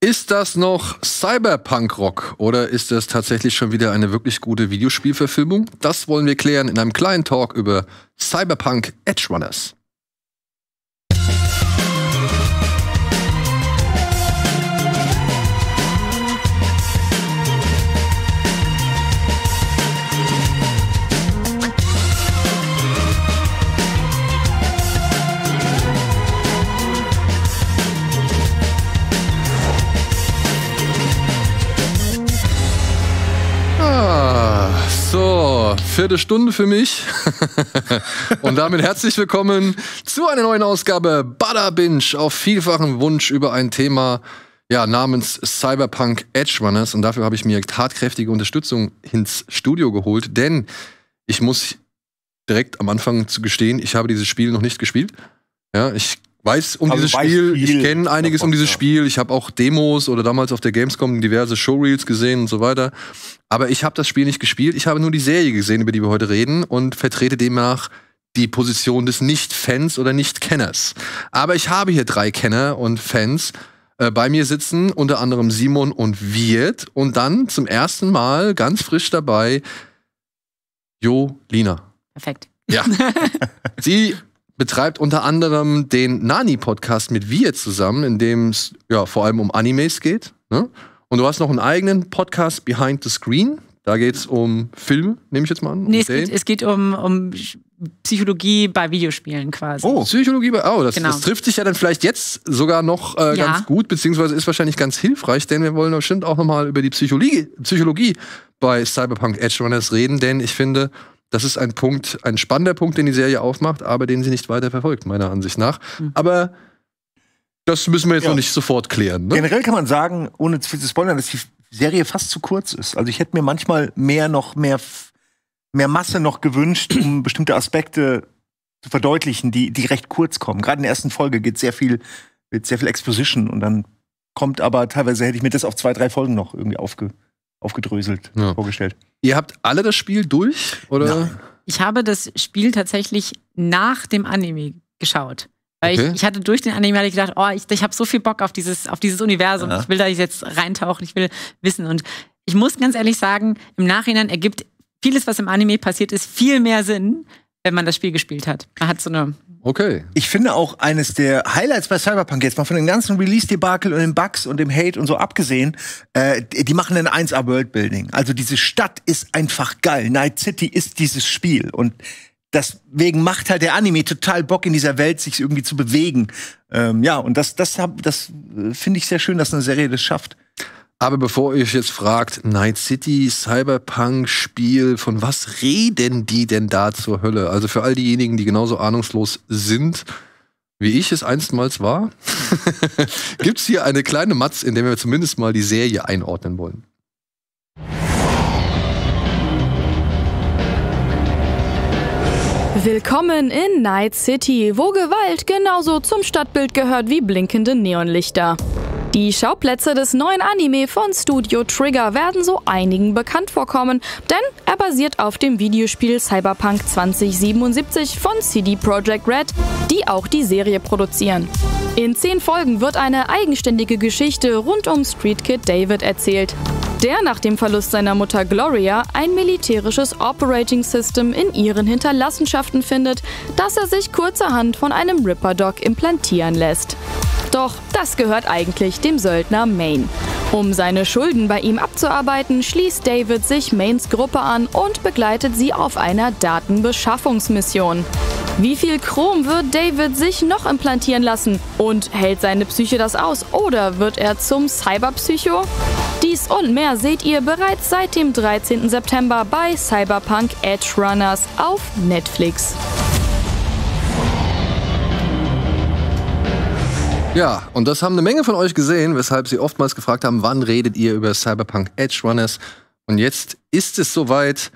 Ist das noch Cyberpunk-Rock oder ist das tatsächlich schon wieder eine wirklich gute Videospielverfilmung? Das wollen wir klären in einem kleinen Talk über Cyberpunk Edge Runners. So, Viertelstunde für mich. Und damit herzlich willkommen zu einer neuen Ausgabe Bada Binge auf vielfachen Wunsch über ein Thema ja, namens Cyberpunk Edge Runners. Und dafür habe ich mir tatkräftige Unterstützung ins Studio geholt, denn ich muss direkt am Anfang zu gestehen, ich habe dieses Spiel noch nicht gespielt. Ja, ich weiß um also dieses Spiel, ich kenne einiges davon, um dieses ja. Spiel, ich habe auch Demos oder damals auf der Gamescom diverse Showreels gesehen und so weiter. Aber ich habe das Spiel nicht gespielt, ich habe nur die Serie gesehen, über die wir heute reden und vertrete demnach die Position des Nicht-Fans oder Nicht-Kenners. Aber ich habe hier drei Kenner und Fans. Äh, bei mir sitzen unter anderem Simon und Wirt und dann zum ersten Mal ganz frisch dabei Jo Lina. Perfekt. Ja. Sie betreibt unter anderem den Nani-Podcast mit Wir zusammen, in dem es ja, vor allem um Animes geht. Ne? Und du hast noch einen eigenen Podcast Behind the Screen. Da geht es um Filme, nehme ich jetzt mal an. Um nee, es geht, es geht, um, um Psychologie bei Videospielen quasi. Oh, Psychologie bei. Oh, das, genau. das trifft sich ja dann vielleicht jetzt sogar noch äh, ja. ganz gut, beziehungsweise ist wahrscheinlich ganz hilfreich, denn wir wollen bestimmt auch nochmal über die Psychologie, Psychologie bei Cyberpunk Edge Runners reden, denn ich finde, das ist ein Punkt, ein spannender Punkt, den die Serie aufmacht, aber den sie nicht weiter verfolgt, meiner Ansicht nach. Mhm. Aber das müssen wir jetzt ja. noch nicht sofort klären. Ne? Generell kann man sagen, ohne zu viel zu spoilern, dass die Serie fast zu kurz ist. Also ich hätte mir manchmal mehr noch mehr mehr Masse noch gewünscht, um bestimmte Aspekte zu verdeutlichen, die die recht kurz kommen. Gerade in der ersten Folge geht sehr viel wird sehr viel Exposition und dann kommt aber teilweise hätte ich mir das auf zwei drei Folgen noch irgendwie aufge, aufgedröselt ja. vorgestellt. Ihr habt alle das Spiel durch? Oder? Nein. Ich habe das Spiel tatsächlich nach dem Anime geschaut. Weil okay. ich, ich, hatte durch den Anime gedacht, oh, ich, ich habe so viel Bock auf dieses, auf dieses Universum. Ja. Ich will da jetzt reintauchen, ich will wissen. Und ich muss ganz ehrlich sagen, im Nachhinein ergibt vieles, was im Anime passiert ist, viel mehr Sinn, wenn man das Spiel gespielt hat. Man hat so eine Okay. Ich finde auch eines der Highlights bei Cyberpunk jetzt mal von den ganzen Release-Debakel und den Bugs und dem Hate und so abgesehen, äh, die machen ein 1A Worldbuilding. Also diese Stadt ist einfach geil. Night City ist dieses Spiel und deswegen macht halt der Anime total Bock in dieser Welt, sich irgendwie zu bewegen. Ähm, ja, und das, das, das äh, finde ich sehr schön, dass eine Serie das schafft. Aber bevor ihr euch jetzt fragt, Night City, Cyberpunk, Spiel, von was reden die denn da zur Hölle? Also für all diejenigen, die genauso ahnungslos sind, wie ich es einstmals war, gibt es hier eine kleine Matz, in der wir zumindest mal die Serie einordnen wollen. Willkommen in Night City, wo Gewalt genauso zum Stadtbild gehört wie blinkende Neonlichter. Die Schauplätze des neuen Anime von Studio Trigger werden so einigen bekannt vorkommen, denn er basiert auf dem Videospiel Cyberpunk 2077 von CD Projekt Red, die auch die Serie produzieren. In zehn Folgen wird eine eigenständige Geschichte rund um Street Kid David erzählt, der nach dem Verlust seiner Mutter Gloria ein militärisches Operating System in ihren Hinterlassenschaften findet, das er sich kurzerhand von einem Ripper Dog implantieren lässt. Doch das gehört eigentlich dem Söldner Maine. Um seine Schulden bei ihm abzuarbeiten, schließt David sich Mains Gruppe an und begleitet sie auf einer Datenbeschaffungsmission. Wie viel Chrom wird David sich noch implantieren lassen? Und hält seine Psyche das aus oder wird er zum Cyberpsycho? Dies und mehr seht ihr bereits seit dem 13. September bei Cyberpunk Edge Runners auf Netflix. Ja, und das haben eine Menge von euch gesehen, weshalb sie oftmals gefragt haben, wann redet ihr über Cyberpunk Edge Runners? Und jetzt ist es soweit.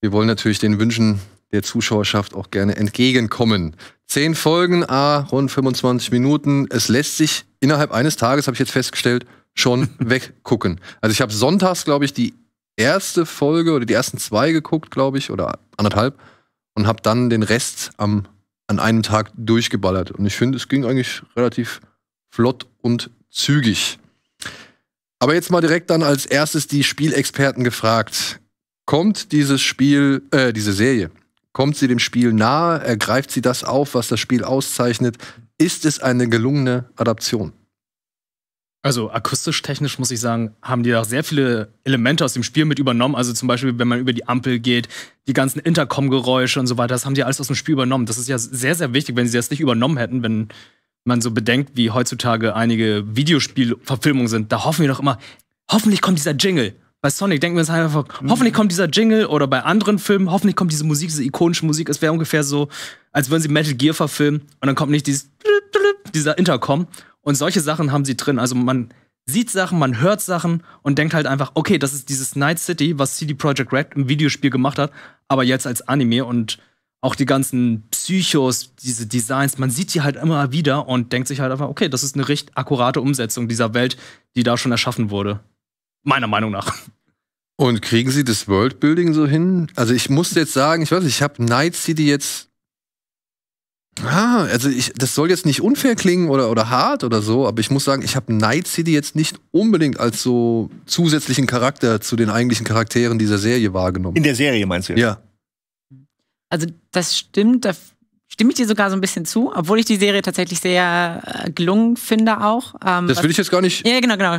Wir wollen natürlich den Wünschen der Zuschauerschaft auch gerne entgegenkommen. Zehn Folgen, a ah, rund 25 Minuten. Es lässt sich innerhalb eines Tages, habe ich jetzt festgestellt, schon weggucken. Also ich habe sonntags, glaube ich, die erste Folge oder die ersten zwei geguckt, glaube ich, oder anderthalb und habe dann den Rest am, an einem Tag durchgeballert. Und ich finde, es ging eigentlich relativ flott und zügig. Aber jetzt mal direkt dann als erstes die Spielexperten gefragt. Kommt dieses Spiel, äh, diese Serie Kommt sie dem Spiel nahe? Ergreift sie das auf, was das Spiel auszeichnet? Ist es eine gelungene Adaption? Also akustisch-technisch muss ich sagen, haben die auch sehr viele Elemente aus dem Spiel mit übernommen. Also zum Beispiel, wenn man über die Ampel geht, die ganzen Intercom-Geräusche und so weiter, das haben die alles aus dem Spiel übernommen. Das ist ja sehr, sehr wichtig, wenn sie das nicht übernommen hätten, wenn man so bedenkt, wie heutzutage einige Videospielverfilmungen sind, da hoffen wir doch immer, hoffentlich kommt dieser Jingle. Bei Sonic denken wir uns halt einfach, hoffentlich kommt dieser Jingle oder bei anderen Filmen, hoffentlich kommt diese Musik, diese ikonische Musik. Es wäre ungefähr so, als würden sie Metal Gear verfilmen und dann kommt nicht dieses, dieser Intercom. Und solche Sachen haben sie drin. Also man sieht Sachen, man hört Sachen und denkt halt einfach, okay, das ist dieses Night City, was CD Projekt Red im Videospiel gemacht hat, aber jetzt als Anime und auch die ganzen Psychos, diese Designs, man sieht die halt immer wieder und denkt sich halt einfach, okay, das ist eine recht akkurate Umsetzung dieser Welt, die da schon erschaffen wurde. Meiner Meinung nach. Und kriegen sie das Worldbuilding so hin? Also ich muss jetzt sagen, ich weiß nicht, ich habe Night City jetzt. Ah, also ich, das soll jetzt nicht unfair klingen oder, oder hart oder so, aber ich muss sagen, ich habe Night City jetzt nicht unbedingt als so zusätzlichen Charakter zu den eigentlichen Charakteren dieser Serie wahrgenommen. In der Serie meinst du jetzt? Ja. Also das stimmt, stimme ich dir sogar so ein bisschen zu, obwohl ich die Serie tatsächlich sehr äh, gelungen finde auch. Ähm, das will ich jetzt gar nicht. Ja, genau, genau.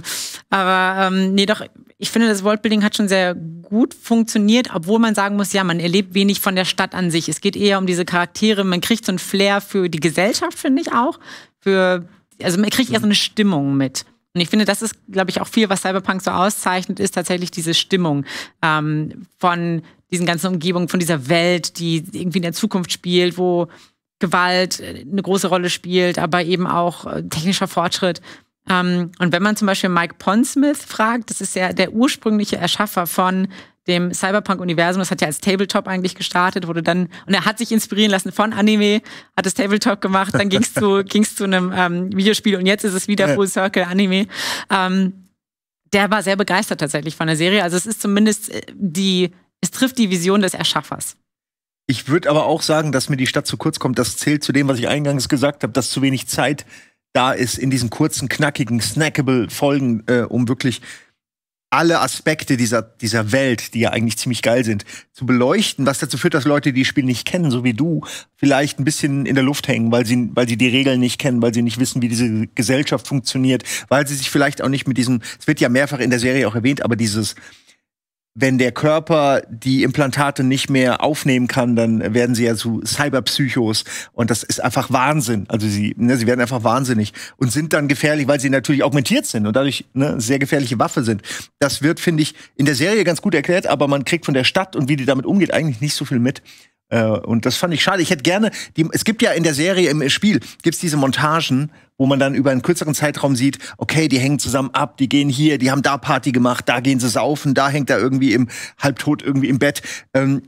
Aber ähm, nee, doch, ich finde, das Worldbuilding hat schon sehr gut funktioniert, obwohl man sagen muss, ja, man erlebt wenig von der Stadt an sich. Es geht eher um diese Charaktere, man kriegt so ein Flair für die Gesellschaft, finde ich auch. Für, also man kriegt eher so eine Stimmung mit. Und ich finde, das ist, glaube ich, auch viel, was Cyberpunk so auszeichnet, ist tatsächlich diese Stimmung ähm, von diesen ganzen Umgebungen, von dieser Welt, die irgendwie in der Zukunft spielt, wo Gewalt äh, eine große Rolle spielt, aber eben auch äh, technischer Fortschritt. Ähm, und wenn man zum Beispiel Mike Pondsmith fragt, das ist ja der ursprüngliche Erschaffer von dem Cyberpunk-Universum. Das hat ja als Tabletop eigentlich gestartet, wurde dann, und er hat sich inspirieren lassen von Anime, hat das Tabletop gemacht, dann ging es zu, zu einem ähm, Videospiel und jetzt ist es wieder Full Circle Anime. Ähm, der war sehr begeistert tatsächlich von der Serie. Also es ist zumindest äh, die, es trifft die Vision des Erschaffers. Ich würde aber auch sagen, dass mir die Stadt zu kurz kommt. Das zählt zu dem, was ich eingangs gesagt habe, dass zu wenig Zeit da ist in diesen kurzen, knackigen, snackable Folgen, äh, um wirklich alle Aspekte dieser, dieser Welt, die ja eigentlich ziemlich geil sind, zu beleuchten, was dazu führt, dass Leute, die das Spiel nicht kennen, so wie du, vielleicht ein bisschen in der Luft hängen, weil sie, weil sie die Regeln nicht kennen, weil sie nicht wissen, wie diese Gesellschaft funktioniert, weil sie sich vielleicht auch nicht mit diesem, es wird ja mehrfach in der Serie auch erwähnt, aber dieses, wenn der Körper die Implantate nicht mehr aufnehmen kann, dann werden sie ja zu Cyberpsychos. Und das ist einfach Wahnsinn. Also sie, ne, sie werden einfach wahnsinnig und sind dann gefährlich, weil sie natürlich augmentiert sind und dadurch ne, sehr gefährliche Waffe sind. Das wird, finde ich, in der Serie ganz gut erklärt, aber man kriegt von der Stadt und wie die damit umgeht, eigentlich nicht so viel mit. Äh, und das fand ich schade. Ich hätte gerne, die, es gibt ja in der Serie, im Spiel, gibt's diese Montagen, wo man dann über einen kürzeren Zeitraum sieht, okay, die hängen zusammen ab, die gehen hier, die haben da Party gemacht, da gehen sie saufen, da hängt er irgendwie im halbtot irgendwie im Bett. Ähm,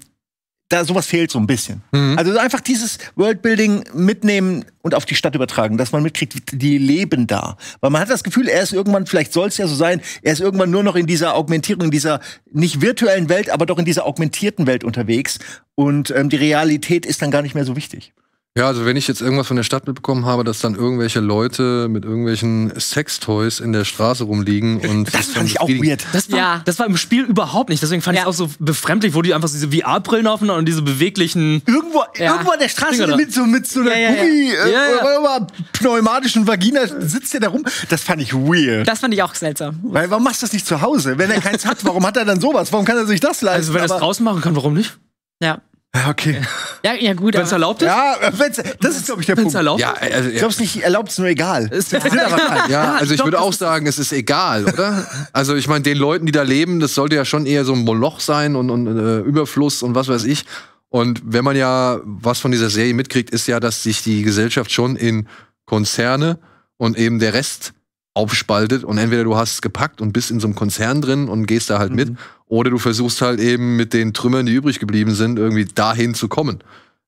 da sowas fehlt so ein bisschen. Mhm. Also einfach dieses Worldbuilding mitnehmen und auf die Stadt übertragen, dass man mitkriegt, die leben da. Weil man hat das Gefühl, er ist irgendwann, vielleicht soll es ja so sein, er ist irgendwann nur noch in dieser Augmentierung, in dieser nicht virtuellen Welt, aber doch in dieser augmentierten Welt unterwegs. Und ähm, die Realität ist dann gar nicht mehr so wichtig. Ja, also wenn ich jetzt irgendwas von der Stadt mitbekommen habe, dass dann irgendwelche Leute mit irgendwelchen Sextoys in der Straße rumliegen und das, fand ich auch weird. Das war, ja. das war im Spiel überhaupt nicht. Deswegen fand ja. ich es auch so befremdlich, wo die einfach diese VR-Brillen aufnahmen und diese beweglichen irgendwo, ja. irgendwo an der Straße mit so mit so einer ja, Gummi äh, pneumatischen Vagina sitzt der da rum. Das fand ich weird. Das fand ich auch seltsam. Weil warum machst du das nicht zu Hause? Wenn er keins hat, warum hat er dann sowas? Warum kann er sich das leisten? Also wenn er es draußen machen kann, warum nicht? Ja. Ja, okay. Ja, ja gut. Wenn es erlaubt ist? Ja, wenn's, das ist, glaube ich, der wenn's Punkt. Erlaubt ja, äh, also, ja. Ich glaube es nicht, erlaubt es nur egal. Ist ja, ja, also ich würde auch sagen, es ist egal, oder? Also ich meine, den Leuten, die da leben, das sollte ja schon eher so ein Moloch sein und, und äh, Überfluss und was weiß ich. Und wenn man ja was von dieser Serie mitkriegt, ist ja, dass sich die Gesellschaft schon in Konzerne und eben der Rest aufspaltet und entweder du hast es gepackt und bist in so einem Konzern drin und gehst da halt mhm. mit oder du versuchst halt eben mit den Trümmern, die übrig geblieben sind, irgendwie dahin zu kommen.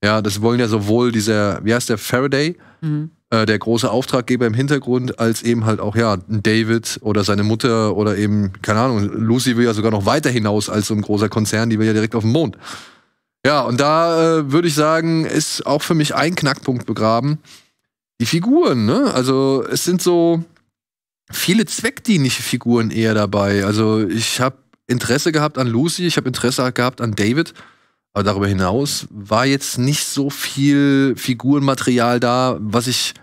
Ja, das wollen ja sowohl dieser, wie heißt der, Faraday, mhm. äh, der große Auftraggeber im Hintergrund, als eben halt auch, ja, David oder seine Mutter oder eben, keine Ahnung, Lucy will ja sogar noch weiter hinaus als so ein großer Konzern, die will ja direkt auf den Mond. Ja, und da äh, würde ich sagen, ist auch für mich ein Knackpunkt begraben. Die Figuren, ne? Also es sind so, viele zweckdienliche Figuren eher dabei. Also ich habe Interesse gehabt an Lucy, ich habe Interesse gehabt an David. Aber darüber hinaus war jetzt nicht so viel Figurenmaterial da, was ich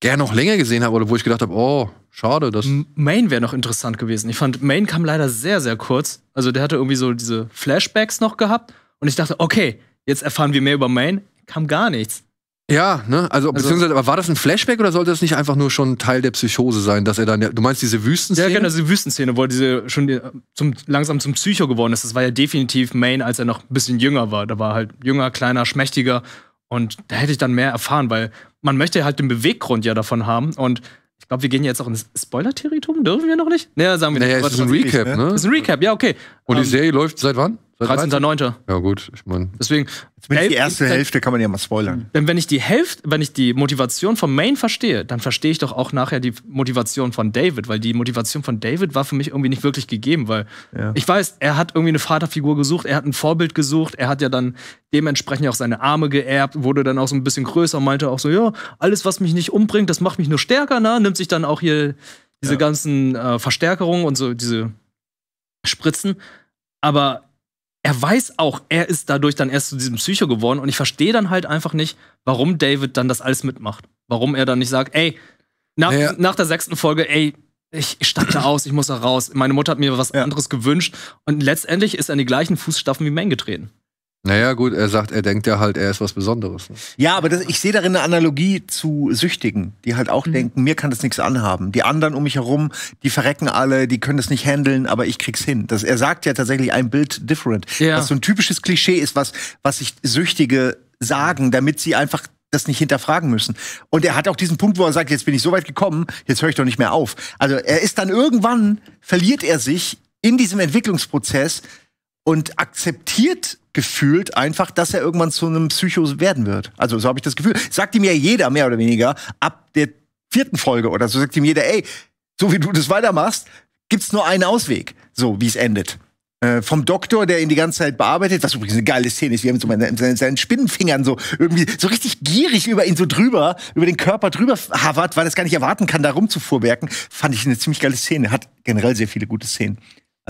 gerne noch länger gesehen habe oder wo ich gedacht habe, oh, schade, das. Main wäre noch interessant gewesen. Ich fand, Main kam leider sehr, sehr kurz. Also der hatte irgendwie so diese Flashbacks noch gehabt und ich dachte, okay, jetzt erfahren wir mehr über Main. Kam gar nichts. Ja, ne? Also, also, beziehungsweise, aber war das ein Flashback oder sollte das nicht einfach nur schon Teil der Psychose sein, dass er dann, du meinst diese Wüstenszene? Ja, genau, diese Wüstenszene, wo er diese schon äh, zum, langsam zum Psycho geworden ist. Das war ja definitiv Main, als er noch ein bisschen jünger war. Da war er halt jünger, kleiner, schmächtiger. Und da hätte ich dann mehr erfahren, weil man möchte halt den Beweggrund ja davon haben. Und ich glaube, wir gehen jetzt auch ins Spoiler-Territorium. Dürfen wir noch nicht? Naja, sagen wir naja, nicht. Naja, ist ein Recap, ne? Ist ein Recap, ja, okay. Und die ähm, Serie läuft seit wann? 13.9. Ja gut, ich meine. Deswegen. Zumindest die erste Hälfte, Hälfte kann man ja mal spoilern. Hm. Denn wenn ich die Hälfte, wenn ich die Motivation von Main verstehe, dann verstehe ich doch auch nachher die Motivation von David, weil die Motivation von David war für mich irgendwie nicht wirklich gegeben, weil ja. ich weiß, er hat irgendwie eine Vaterfigur gesucht, er hat ein Vorbild gesucht, er hat ja dann dementsprechend auch seine Arme geerbt, wurde dann auch so ein bisschen größer, und meinte auch so, ja, alles, was mich nicht umbringt, das macht mich nur stärker, ne? Nimmt sich dann auch hier diese ja. ganzen äh, Verstärkerungen und so diese Spritzen. Aber er weiß auch, er ist dadurch dann erst zu diesem Psycho geworden und ich verstehe dann halt einfach nicht, warum David dann das alles mitmacht. Warum er dann nicht sagt, ey, nach, ja. nach der sechsten Folge, ey, ich stand da aus, ich muss da raus. Meine Mutter hat mir was ja. anderes gewünscht und letztendlich ist er in die gleichen Fußstapfen wie Meng getreten. Naja, gut, er sagt, er denkt ja halt, er ist was Besonderes. Ne? Ja, aber das, ich sehe darin eine Analogie zu Süchtigen, die halt auch mhm. denken, mir kann das nichts anhaben. Die anderen um mich herum, die verrecken alle, die können das nicht handeln, aber ich krieg's hin. Das, er sagt ja tatsächlich ein Bild different. Ja. Was so ein typisches Klischee ist, was, was sich Süchtige sagen, damit sie einfach das nicht hinterfragen müssen. Und er hat auch diesen Punkt, wo er sagt, jetzt bin ich so weit gekommen, jetzt höre ich doch nicht mehr auf. Also er ist dann irgendwann, verliert er sich in diesem Entwicklungsprozess und akzeptiert gefühlt einfach, dass er irgendwann zu einem Psycho werden wird. Also so habe ich das Gefühl. Sagt ihm ja jeder mehr oder weniger ab der vierten Folge oder so sagt ihm jeder, ey, so wie du das weitermachst, gibt's nur einen Ausweg, so wie es endet. Äh, vom Doktor, der ihn die ganze Zeit bearbeitet, was übrigens eine geile Szene ist, wie er mit so seinen, seinen Spinnenfingern so irgendwie so richtig gierig über ihn so drüber, über den Körper drüber havert, weil er es gar nicht erwarten kann, da rumzufuhrwerken, fand ich eine ziemlich geile Szene. Hat generell sehr viele gute Szenen.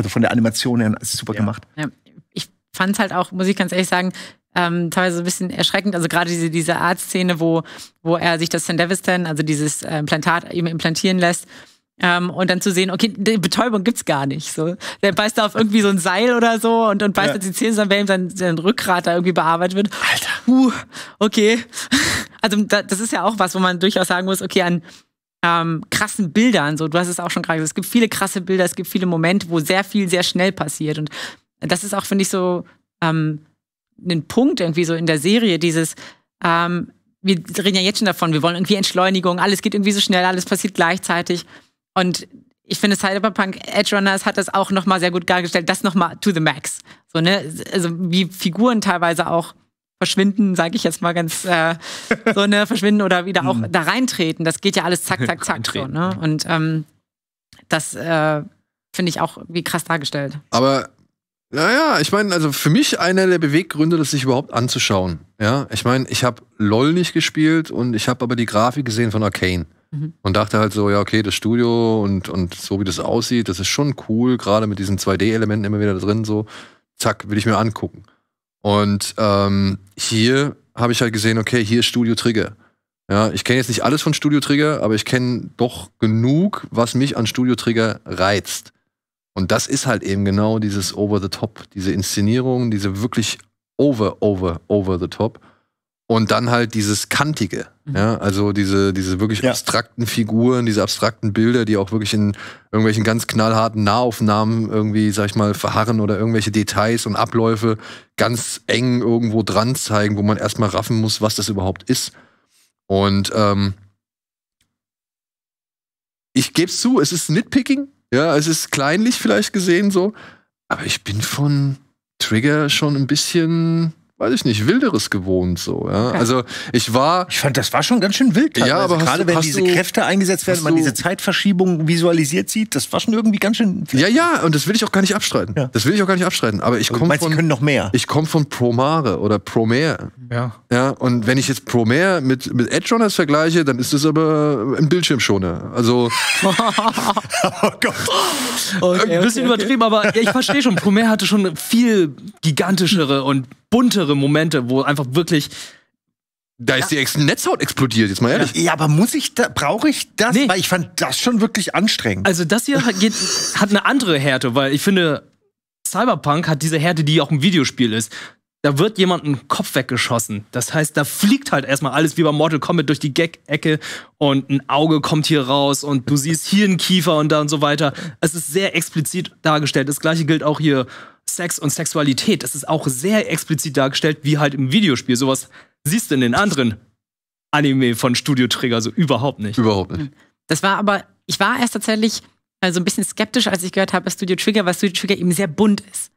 Also von der Animation her ist es super ja. gemacht. Ja. Ich fand es halt auch, muss ich ganz ehrlich sagen, ähm, teilweise ein bisschen erschreckend. Also gerade diese, diese Arztszene, wo, wo er sich das Sandevistan, also dieses Implantat, äh, ihm implantieren lässt. Ähm, und dann zu sehen, okay, die Betäubung gibt's gar nicht. So. Der beißt da auf irgendwie so ein Seil oder so und, und beißt ja. die Zähne zusammen, weil ihm sein, sein Rückgrat da irgendwie bearbeitet wird. Alter. Huh, okay. Also da, das ist ja auch was, wo man durchaus sagen muss, okay, an ähm, krassen Bildern. So, du hast es auch schon gerade gesagt, es gibt viele krasse Bilder, es gibt viele Momente, wo sehr viel sehr schnell passiert. Und das ist auch, finde ich, so ähm, ein Punkt irgendwie so in der Serie, dieses, ähm, wir reden ja jetzt schon davon, wir wollen irgendwie Entschleunigung, alles geht irgendwie so schnell, alles passiert gleichzeitig. Und ich finde Cyberpunk Edge Runners hat das auch noch mal sehr gut dargestellt, das noch mal to the max. So ne, also wie Figuren teilweise auch verschwinden, sage ich jetzt mal ganz äh, so ne verschwinden oder wieder auch hm. da reintreten. Das geht ja alles zack zack zack so, ne? Und ähm, das äh, finde ich auch wie krass dargestellt. Aber naja, ich meine, also für mich einer der Beweggründe, das sich überhaupt anzuschauen. Ja, ich meine, ich habe LOL nicht gespielt und ich habe aber die Grafik gesehen von Arcane mhm. und dachte halt so, ja, okay, das Studio und, und so wie das aussieht, das ist schon cool, gerade mit diesen 2D-Elementen immer wieder drin, so, zack, will ich mir angucken. Und ähm, hier habe ich halt gesehen, okay, hier ist Studio Trigger. Ja, ich kenne jetzt nicht alles von Studio Trigger, aber ich kenne doch genug, was mich an Studio Trigger reizt. Und das ist halt eben genau dieses Over the Top, diese Inszenierung, diese wirklich over, over, over the top und dann halt dieses Kantige. Mhm. Ja, also diese, diese wirklich ja. abstrakten Figuren, diese abstrakten Bilder, die auch wirklich in irgendwelchen ganz knallharten Nahaufnahmen irgendwie, sag ich mal, verharren oder irgendwelche Details und Abläufe ganz eng irgendwo dran zeigen, wo man erstmal raffen muss, was das überhaupt ist. Und ähm, ich gebe es zu, es ist nitpicking, ja, es ist kleinlich vielleicht gesehen so, aber ich bin von Trigger schon ein bisschen weiß ich nicht, Wilderes gewohnt so. Ja? Also ich war. Ich fand, das war schon ganz schön wild. Ja, aber gerade du, wenn diese du, Kräfte eingesetzt werden, man diese Zeitverschiebung visualisiert sieht, das war schon irgendwie ganz schön. Ja, ja, und das will ich auch gar nicht abstreiten. Ja. Das will ich auch gar nicht abstreiten. Aber ich komme von. Sie können noch mehr. Ich komme von Promare oder Promare. Ja. ja. Und wenn ich jetzt Promare mit, mit Edge Runners vergleiche, dann ist es aber ein Bildschirmschoner. Also. oh Gott. Okay, okay, ein bisschen okay. übertrieben, aber ich verstehe schon. Promare hatte schon viel gigantischere und buntere Momente, wo einfach wirklich da ist ja. die Netzhaut explodiert, jetzt mal ehrlich. Ja, aber muss ich da, brauche ich das? Nee. Weil ich fand das schon wirklich anstrengend. Also das hier geht, hat eine andere Härte, weil ich finde, Cyberpunk hat diese Härte, die auch ein Videospiel ist da wird jemand ein Kopf weggeschossen. Das heißt, da fliegt halt erstmal alles wie bei Mortal Kombat durch die Gag-Ecke und ein Auge kommt hier raus und du siehst hier einen Kiefer und da und so weiter. Es ist sehr explizit dargestellt. Das gleiche gilt auch hier Sex und Sexualität. Es ist auch sehr explizit dargestellt, wie halt im Videospiel. Sowas siehst du in den anderen Anime von Studio Trigger so überhaupt nicht. Überhaupt nicht. Das war aber, ich war erst tatsächlich so also ein bisschen skeptisch, als ich gehört habe, Studio Trigger, weil Studio Trigger eben sehr bunt ist.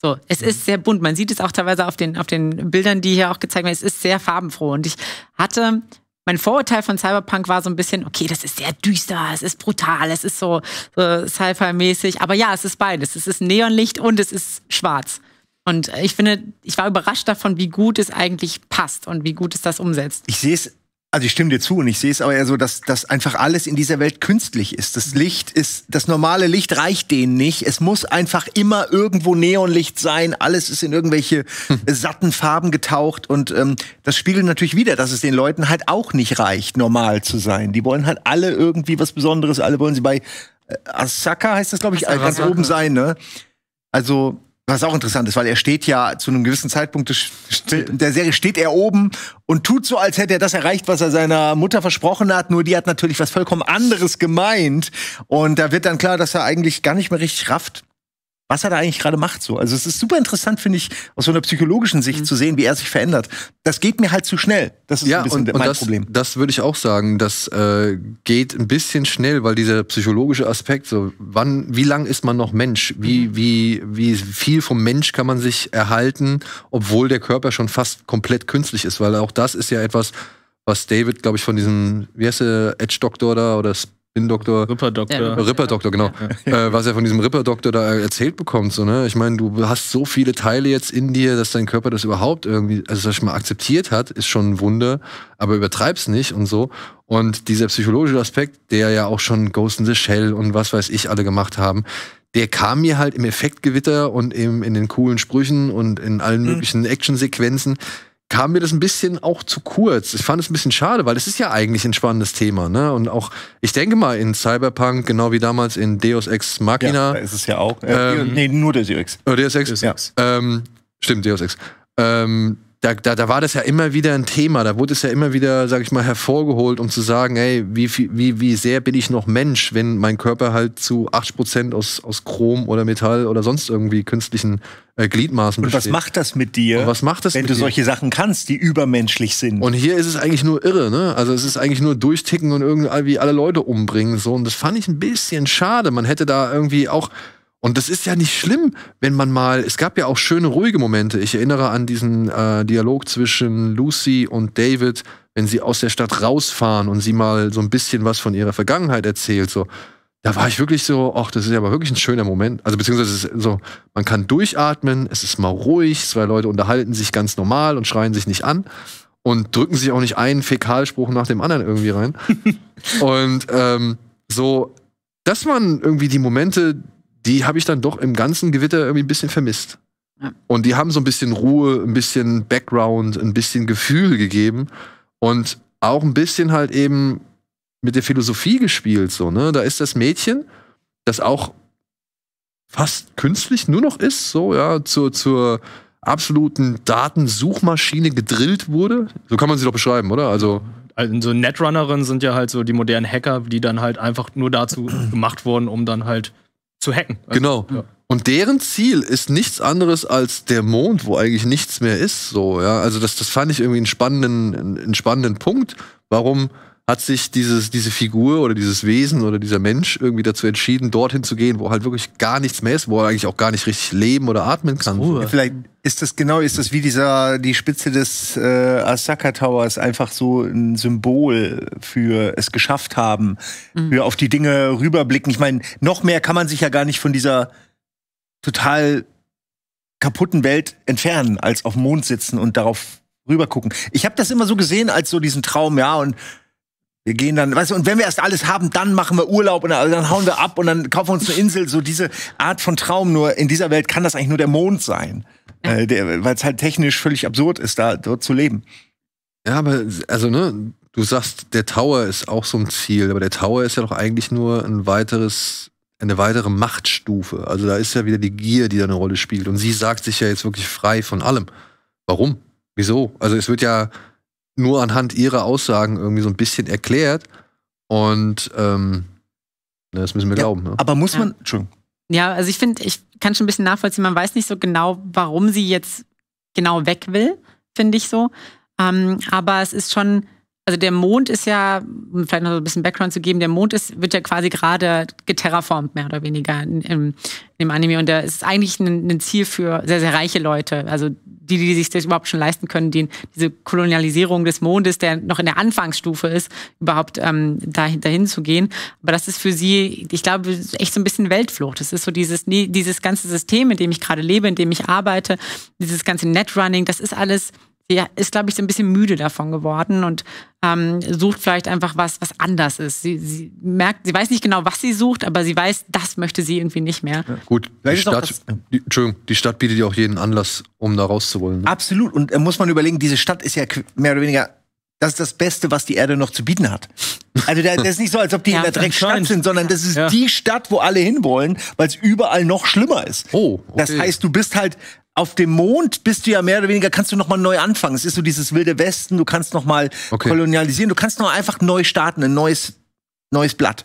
So, es ist mhm. sehr bunt. Man sieht es auch teilweise auf den, auf den Bildern, die hier auch gezeigt werden. Es ist sehr farbenfroh. Und ich hatte, mein Vorurteil von Cyberpunk war so ein bisschen, okay, das ist sehr düster, es ist brutal, es ist so, so Sci-Fi-mäßig. Aber ja, es ist beides. Es ist Neonlicht und es ist schwarz. Und ich finde, ich war überrascht davon, wie gut es eigentlich passt und wie gut es das umsetzt. Ich sehe es also ich stimme dir zu und ich sehe es aber eher so, dass, dass einfach alles in dieser Welt künstlich ist. Das Licht ist, das normale Licht reicht denen nicht. Es muss einfach immer irgendwo Neonlicht sein. Alles ist in irgendwelche hm. satten Farben getaucht und ähm, das spiegelt natürlich wieder, dass es den Leuten halt auch nicht reicht, normal zu sein. Die wollen halt alle irgendwie was Besonderes. Alle wollen sie bei äh, Asaka heißt das, glaube ich, Asaka. ganz oben sein, ne? Also was auch interessant ist, weil er steht ja zu einem gewissen Zeitpunkt der Serie steht er oben und tut so, als hätte er das erreicht, was er seiner Mutter versprochen hat. Nur die hat natürlich was vollkommen anderes gemeint. Und da wird dann klar, dass er eigentlich gar nicht mehr richtig rafft, was er da eigentlich gerade macht. So. Also es ist super interessant, finde ich, aus so einer psychologischen Sicht mhm. zu sehen, wie er sich verändert. Das geht mir halt zu schnell. Das ist ja, ein bisschen und, und das, Problem. Das würde ich auch sagen. Das äh, geht ein bisschen schnell, weil dieser psychologische Aspekt, so wann, wie lang ist man noch Mensch? Wie, mhm. wie, wie viel vom Mensch kann man sich erhalten, obwohl der Körper schon fast komplett künstlich ist? Weil auch das ist ja etwas, was David, glaube ich, von diesem, wie heißt der, Edge doktor da oder Doktor. Ripper-Doktor. Ja. Äh, Ripper-Doktor, genau. Ja. Äh, was er von diesem Ripper-Doktor da erzählt bekommt. So, ne? Ich meine, du hast so viele Teile jetzt in dir, dass dein Körper das überhaupt irgendwie, also sag ich mal, akzeptiert hat, ist schon ein Wunder, aber übertreib's nicht und so. Und dieser psychologische Aspekt, der ja auch schon Ghost in the Shell und was weiß ich alle gemacht haben, der kam mir halt im Effektgewitter und eben in den coolen Sprüchen und in allen mhm. möglichen Actionsequenzen. sequenzen kam mir das ein bisschen auch zu kurz. Ich fand es ein bisschen schade, weil es ist ja eigentlich ein spannendes Thema. Ne? Und auch, ich denke mal, in Cyberpunk, genau wie damals in Deus Ex Machina. Ja, da ist es ja auch. Äh, ähm, nee, nur Deus Ex. Oh, Deus Ex? Deus Ex. Ähm, stimmt, Deus Ex. Ähm, da, da, da war das ja immer wieder ein Thema. Da wurde es ja immer wieder, sag ich mal, hervorgeholt, um zu sagen, ey, wie, wie, wie sehr bin ich noch Mensch, wenn mein Körper halt zu 80% Prozent aus, aus Chrom oder Metall oder sonst irgendwie künstlichen äh, Gliedmaßen besteht. Und was macht das mit dir, was macht das wenn du dir? solche Sachen kannst, die übermenschlich sind? Und hier ist es eigentlich nur irre, ne? Also es ist eigentlich nur durchticken und irgendwie alle Leute umbringen. So. Und das fand ich ein bisschen schade. Man hätte da irgendwie auch und das ist ja nicht schlimm, wenn man mal, es gab ja auch schöne, ruhige Momente. Ich erinnere an diesen äh, Dialog zwischen Lucy und David, wenn sie aus der Stadt rausfahren und sie mal so ein bisschen was von ihrer Vergangenheit erzählt. So, da war ich wirklich so, ach, das ist ja aber wirklich ein schöner Moment. Also beziehungsweise so, man kann durchatmen, es ist mal ruhig, zwei Leute unterhalten sich ganz normal und schreien sich nicht an und drücken sich auch nicht einen Fäkalspruch nach dem anderen irgendwie rein. und ähm, so, dass man irgendwie die Momente die habe ich dann doch im ganzen Gewitter irgendwie ein bisschen vermisst. Ja. Und die haben so ein bisschen Ruhe, ein bisschen Background, ein bisschen Gefühl gegeben und auch ein bisschen halt eben mit der Philosophie gespielt. So, ne? Da ist das Mädchen, das auch fast künstlich nur noch ist, so, ja, zur, zur absoluten Datensuchmaschine gedrillt wurde. So kann man sie doch beschreiben, oder? Also. also so Netrunnerinnen sind ja halt so die modernen Hacker, die dann halt einfach nur dazu gemacht wurden, um dann halt zu hacken. Also, genau. Ja. Und deren Ziel ist nichts anderes als der Mond, wo eigentlich nichts mehr ist. So, ja. Also das, das fand ich irgendwie einen spannenden, einen spannenden Punkt, warum hat sich dieses, diese Figur oder dieses Wesen oder dieser Mensch irgendwie dazu entschieden, dorthin zu gehen, wo halt wirklich gar nichts mehr ist, wo er eigentlich auch gar nicht richtig leben oder atmen kann. Ruhe. vielleicht ist das genau, ist das wie dieser, die Spitze des äh, Asaka Towers einfach so ein Symbol für es geschafft haben, mhm. für auf die Dinge rüberblicken. Ich meine, noch mehr kann man sich ja gar nicht von dieser total kaputten Welt entfernen, als auf dem Mond sitzen und darauf rübergucken. Ich habe das immer so gesehen als so diesen Traum, ja, und wir gehen dann, weißt du, und wenn wir erst alles haben, dann machen wir Urlaub und also dann, hauen wir ab und dann kaufen wir uns eine Insel. So diese Art von Traum. Nur in dieser Welt kann das eigentlich nur der Mond sein, äh, weil es halt technisch völlig absurd ist, da dort zu leben. Ja, aber also ne, du sagst, der Tower ist auch so ein Ziel, aber der Tower ist ja doch eigentlich nur ein weiteres, eine weitere Machtstufe. Also da ist ja wieder die Gier, die da eine Rolle spielt. Und sie sagt sich ja jetzt wirklich frei von allem. Warum? Wieso? Also es wird ja nur anhand ihrer Aussagen irgendwie so ein bisschen erklärt. Und ähm, ne, das müssen wir ja, glauben. Ne? Aber muss man. Ja. Entschuldigung. Ja, also ich finde, ich kann schon ein bisschen nachvollziehen, man weiß nicht so genau, warum sie jetzt genau weg will, finde ich so. Ähm, aber es ist schon also der Mond ist ja, um vielleicht noch so ein bisschen Background zu geben, der Mond ist, wird ja quasi gerade geterraformt, mehr oder weniger im, im Anime. Und der ist eigentlich ein, ein, Ziel für sehr, sehr reiche Leute. Also die, die sich das überhaupt schon leisten können, die, diese Kolonialisierung des Mondes, der noch in der Anfangsstufe ist, überhaupt ähm, dahin, dahin zu gehen. Aber das ist für sie, ich glaube, echt so ein bisschen Weltflucht. Das ist so dieses, dieses ganze System, in dem ich gerade lebe, in dem ich arbeite, dieses ganze Netrunning, das ist alles sie ist, glaube ich, so ein bisschen müde davon geworden und ähm, sucht vielleicht einfach was, was anders ist. Sie, sie, merkt, sie weiß nicht genau, was sie sucht, aber sie weiß, das möchte sie irgendwie nicht mehr. Ja, gut, die Stadt, die, Entschuldigung, die Stadt bietet ja auch jeden Anlass, um da rauszuholen. Ne? Absolut. Und da äh, muss man überlegen, diese Stadt ist ja mehr oder weniger das ist das Beste, was die Erde noch zu bieten hat. Also das ist nicht so, als ob die ja, in der Dreckstadt sind, sondern das ist ja. die Stadt, wo alle hinwollen, weil es überall noch schlimmer ist. Oh, okay. Das heißt, du bist halt auf dem Mond bist du ja mehr oder weniger, kannst du nochmal neu anfangen. Es ist so dieses wilde Westen, du kannst nochmal okay. kolonialisieren, du kannst noch einfach neu starten, ein neues, neues Blatt.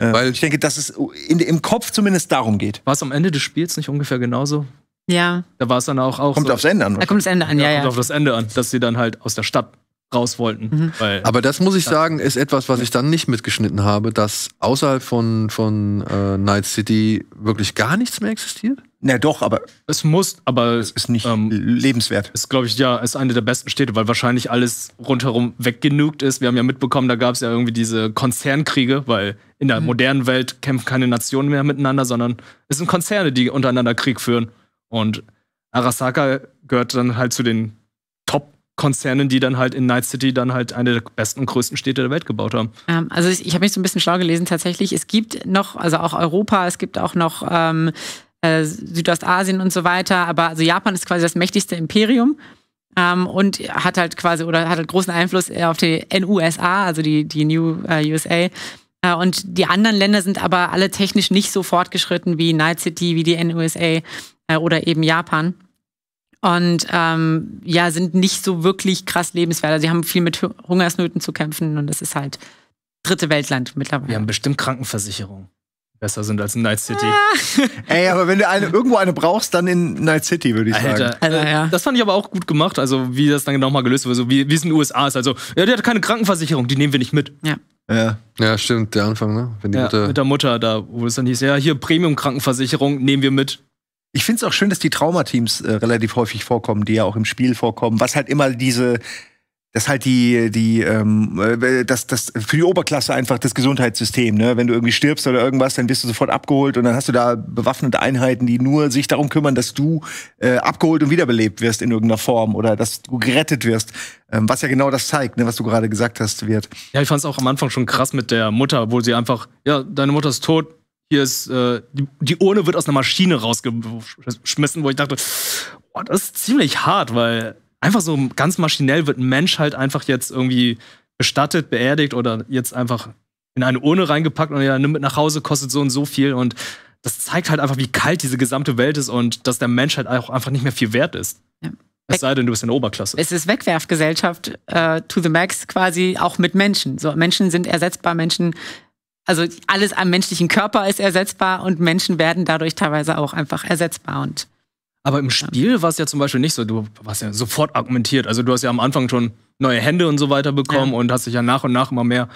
Ähm, weil ich denke, dass es in, im Kopf zumindest darum geht. War es am Ende des Spiels nicht ungefähr genauso? Ja. Da war es dann auch. auch kommt so, aufs Ende an. Da kommt das Ende an, ja, ja. Kommt auf das Ende an, dass sie dann halt aus der Stadt raus wollten. Mhm. Aber das muss ich sagen, ist etwas, was ich dann nicht mitgeschnitten habe, dass außerhalb von, von äh, Night City wirklich gar nichts mehr existiert. Na doch, aber. Es muss, aber. Es ist nicht ähm, lebenswert. Ist, glaube ich, ja, ist eine der besten Städte, weil wahrscheinlich alles rundherum weggenugt ist. Wir haben ja mitbekommen, da gab es ja irgendwie diese Konzernkriege, weil in der mhm. modernen Welt kämpfen keine Nationen mehr miteinander, sondern es sind Konzerne, die untereinander Krieg führen. Und Arasaka gehört dann halt zu den Konzernen, die dann halt in Night City dann halt eine der besten, größten Städte der Welt gebaut haben. Ähm, also ich, ich habe mich so ein bisschen schlau gelesen tatsächlich. Es gibt noch, also auch Europa, es gibt auch noch ähm, äh, Südostasien und so weiter, aber also Japan ist quasi das mächtigste Imperium. Ähm, und hat halt quasi oder hat halt großen Einfluss äh, auf die NUSA, also die, die New äh, USA. Äh, und die anderen Länder sind aber alle technisch nicht so fortgeschritten wie Night City, wie die NUSA äh, oder eben Japan und ähm, ja, sind nicht so wirklich krass lebenswert. Also, sie haben viel mit Hungersnöten zu kämpfen und das ist halt dritte Weltland mittlerweile. Wir haben bestimmt Krankenversicherung besser sind als in Night City. Ah. Ey, aber wenn du eine, irgendwo eine brauchst, dann in Night City, würde ich Alter, sagen. Alter, also, ja. Das fand ich aber auch gut gemacht, also wie das dann genau mal gelöst wurde, so wie, wie es in den USA ist. Also, ja, die hat keine Krankenversicherung, die nehmen wir nicht mit. Ja. Ja. ja stimmt, der Anfang, ne? Wenn die ja, Mutter mit der Mutter da, wo es dann hieß, ja, hier Premium-Krankenversicherung nehmen wir mit. Ich finde es auch schön, dass die Traumateams äh, relativ häufig vorkommen, die ja auch im Spiel vorkommen, was halt immer diese dass halt die, die, ähm, äh, das, das für die Oberklasse einfach das Gesundheitssystem, ne? Wenn du irgendwie stirbst oder irgendwas, dann bist du sofort abgeholt und dann hast du da bewaffnete Einheiten, die nur sich darum kümmern, dass du äh, abgeholt und wiederbelebt wirst in irgendeiner Form oder dass du gerettet wirst. Ähm, was ja genau das zeigt, ne, was du gerade gesagt hast, wird. Ja, ich fand es auch am Anfang schon krass mit der Mutter, wo sie einfach, ja, deine Mutter ist tot, hier ist, äh, die, die, Urne wird aus einer Maschine rausgeschmissen, wo ich dachte, boah, das ist ziemlich hart, weil einfach so ganz maschinell wird ein Mensch halt einfach jetzt irgendwie bestattet, beerdigt oder jetzt einfach in eine Urne reingepackt und ja, nimm mit nach Hause, kostet so und so viel und das zeigt halt einfach, wie kalt diese gesamte Welt ist und dass der Mensch halt auch einfach nicht mehr viel wert ist. Ja. Es sei denn, du bist in der Oberklasse. Es ist Wegwerfgesellschaft äh, to the max quasi auch mit Menschen. So, Menschen sind ersetzbar, Menschen also alles am menschlichen Körper ist ersetzbar und Menschen werden dadurch teilweise auch einfach ersetzbar und aber im Spiel war es ja zum Beispiel nicht so. Du warst ja sofort argumentiert. Also du hast ja am Anfang schon neue Hände und so weiter bekommen ja. und hast dich ja nach und nach immer mehr